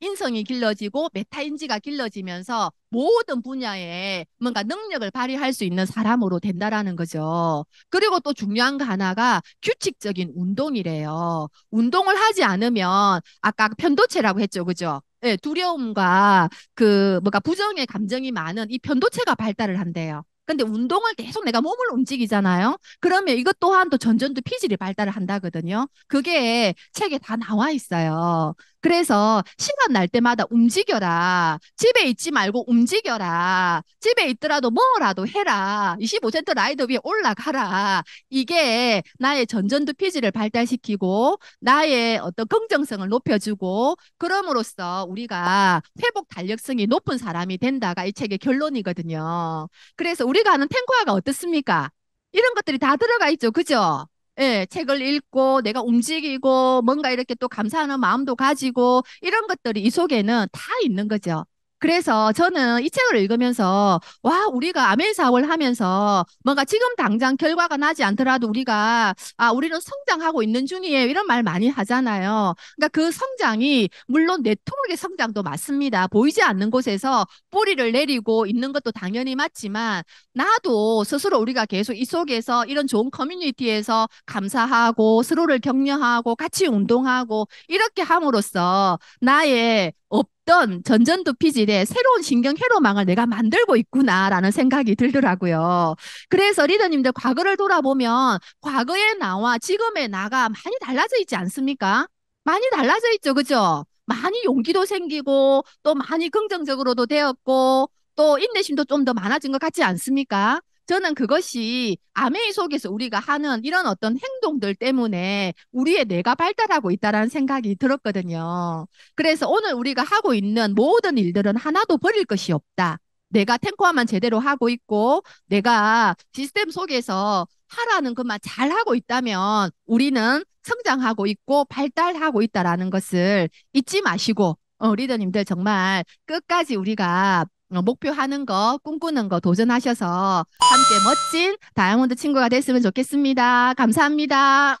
인성이 길러지고 메타인지가 길러지면서 모든 분야에 뭔가 능력을 발휘할 수 있는 사람으로 된다라는 거죠. 그리고 또 중요한 거 하나가 규칙적인 운동이래요. 운동을 하지 않으면 아까 편도체라고 했죠. 그죠? 예, 두려움과 그 뭔가 부정의 감정이 많은 이 편도체가 발달을 한대요. 근데 운동을 계속 내가 몸을 움직이잖아요. 그러면 이것 또한 또 전전두 피질이 발달을 한다거든요. 그게 책에 다 나와 있어요. 그래서 시간 날 때마다 움직여라. 집에 있지 말고 움직여라. 집에 있더라도 뭐라도 해라. 25센트 라이더 위에 올라가라. 이게 나의 전전두피지를 발달시키고 나의 어떤 긍정성을 높여주고 그럼으로써 우리가 회복 달력성이 높은 사람이 된다가 이 책의 결론이거든요. 그래서 우리가 하는 탱고화가 어떻습니까? 이런 것들이 다 들어가 있죠. 그죠? 예, 책을 읽고 내가 움직이고 뭔가 이렇게 또 감사하는 마음도 가지고 이런 것들이 이 속에는 다 있는 거죠. 그래서 저는 이 책을 읽으면서 와 우리가 아멘사월 하면서 뭔가 지금 당장 결과가 나지 않더라도 우리가 아 우리는 성장하고 있는 중이에요 이런 말 많이 하잖아요. 그러니까 그 성장이 물론 네트워크의 성장도 맞습니다. 보이지 않는 곳에서 뿌리를 내리고 있는 것도 당연히 맞지만 나도 스스로 우리가 계속 이 속에서 이런 좋은 커뮤니티에서 감사하고 서로를 격려하고 같이 운동하고 이렇게 함으로써 나의 없던 전전두 피질에 새로운 신경회로망을 내가 만들고 있구나라는 생각이 들더라고요. 그래서 리더님들 과거를 돌아보면 과거의 나와 지금의 나가 많이 달라져 있지 않습니까? 많이 달라져 있죠. 그죠? 많이 용기도 생기고 또 많이 긍정적으로도 되었고 또 인내심도 좀 더 많아진 것 같지 않습니까? 저는 그것이 아메이 속에서 우리가 하는 이런 어떤 행동들 때문에 우리의 내가 발달하고 있다라는 생각이 들었거든요. 그래서 오늘 우리가 하고 있는 모든 일들은 하나도 버릴 것이 없다. 내가 탱커화만 제대로 하고 있고 내가 시스템 속에서 하라는 것만 잘 하고 있다면 우리는 성장하고 있고 발달하고 있다라는 것을 잊지 마시고 어, 리더님들 정말 끝까지 우리가 어, 목표하는 거, 꿈꾸는 거 도전하셔서 함께 멋진 다이아몬드 친구가 됐으면 좋겠습니다. 감사합니다.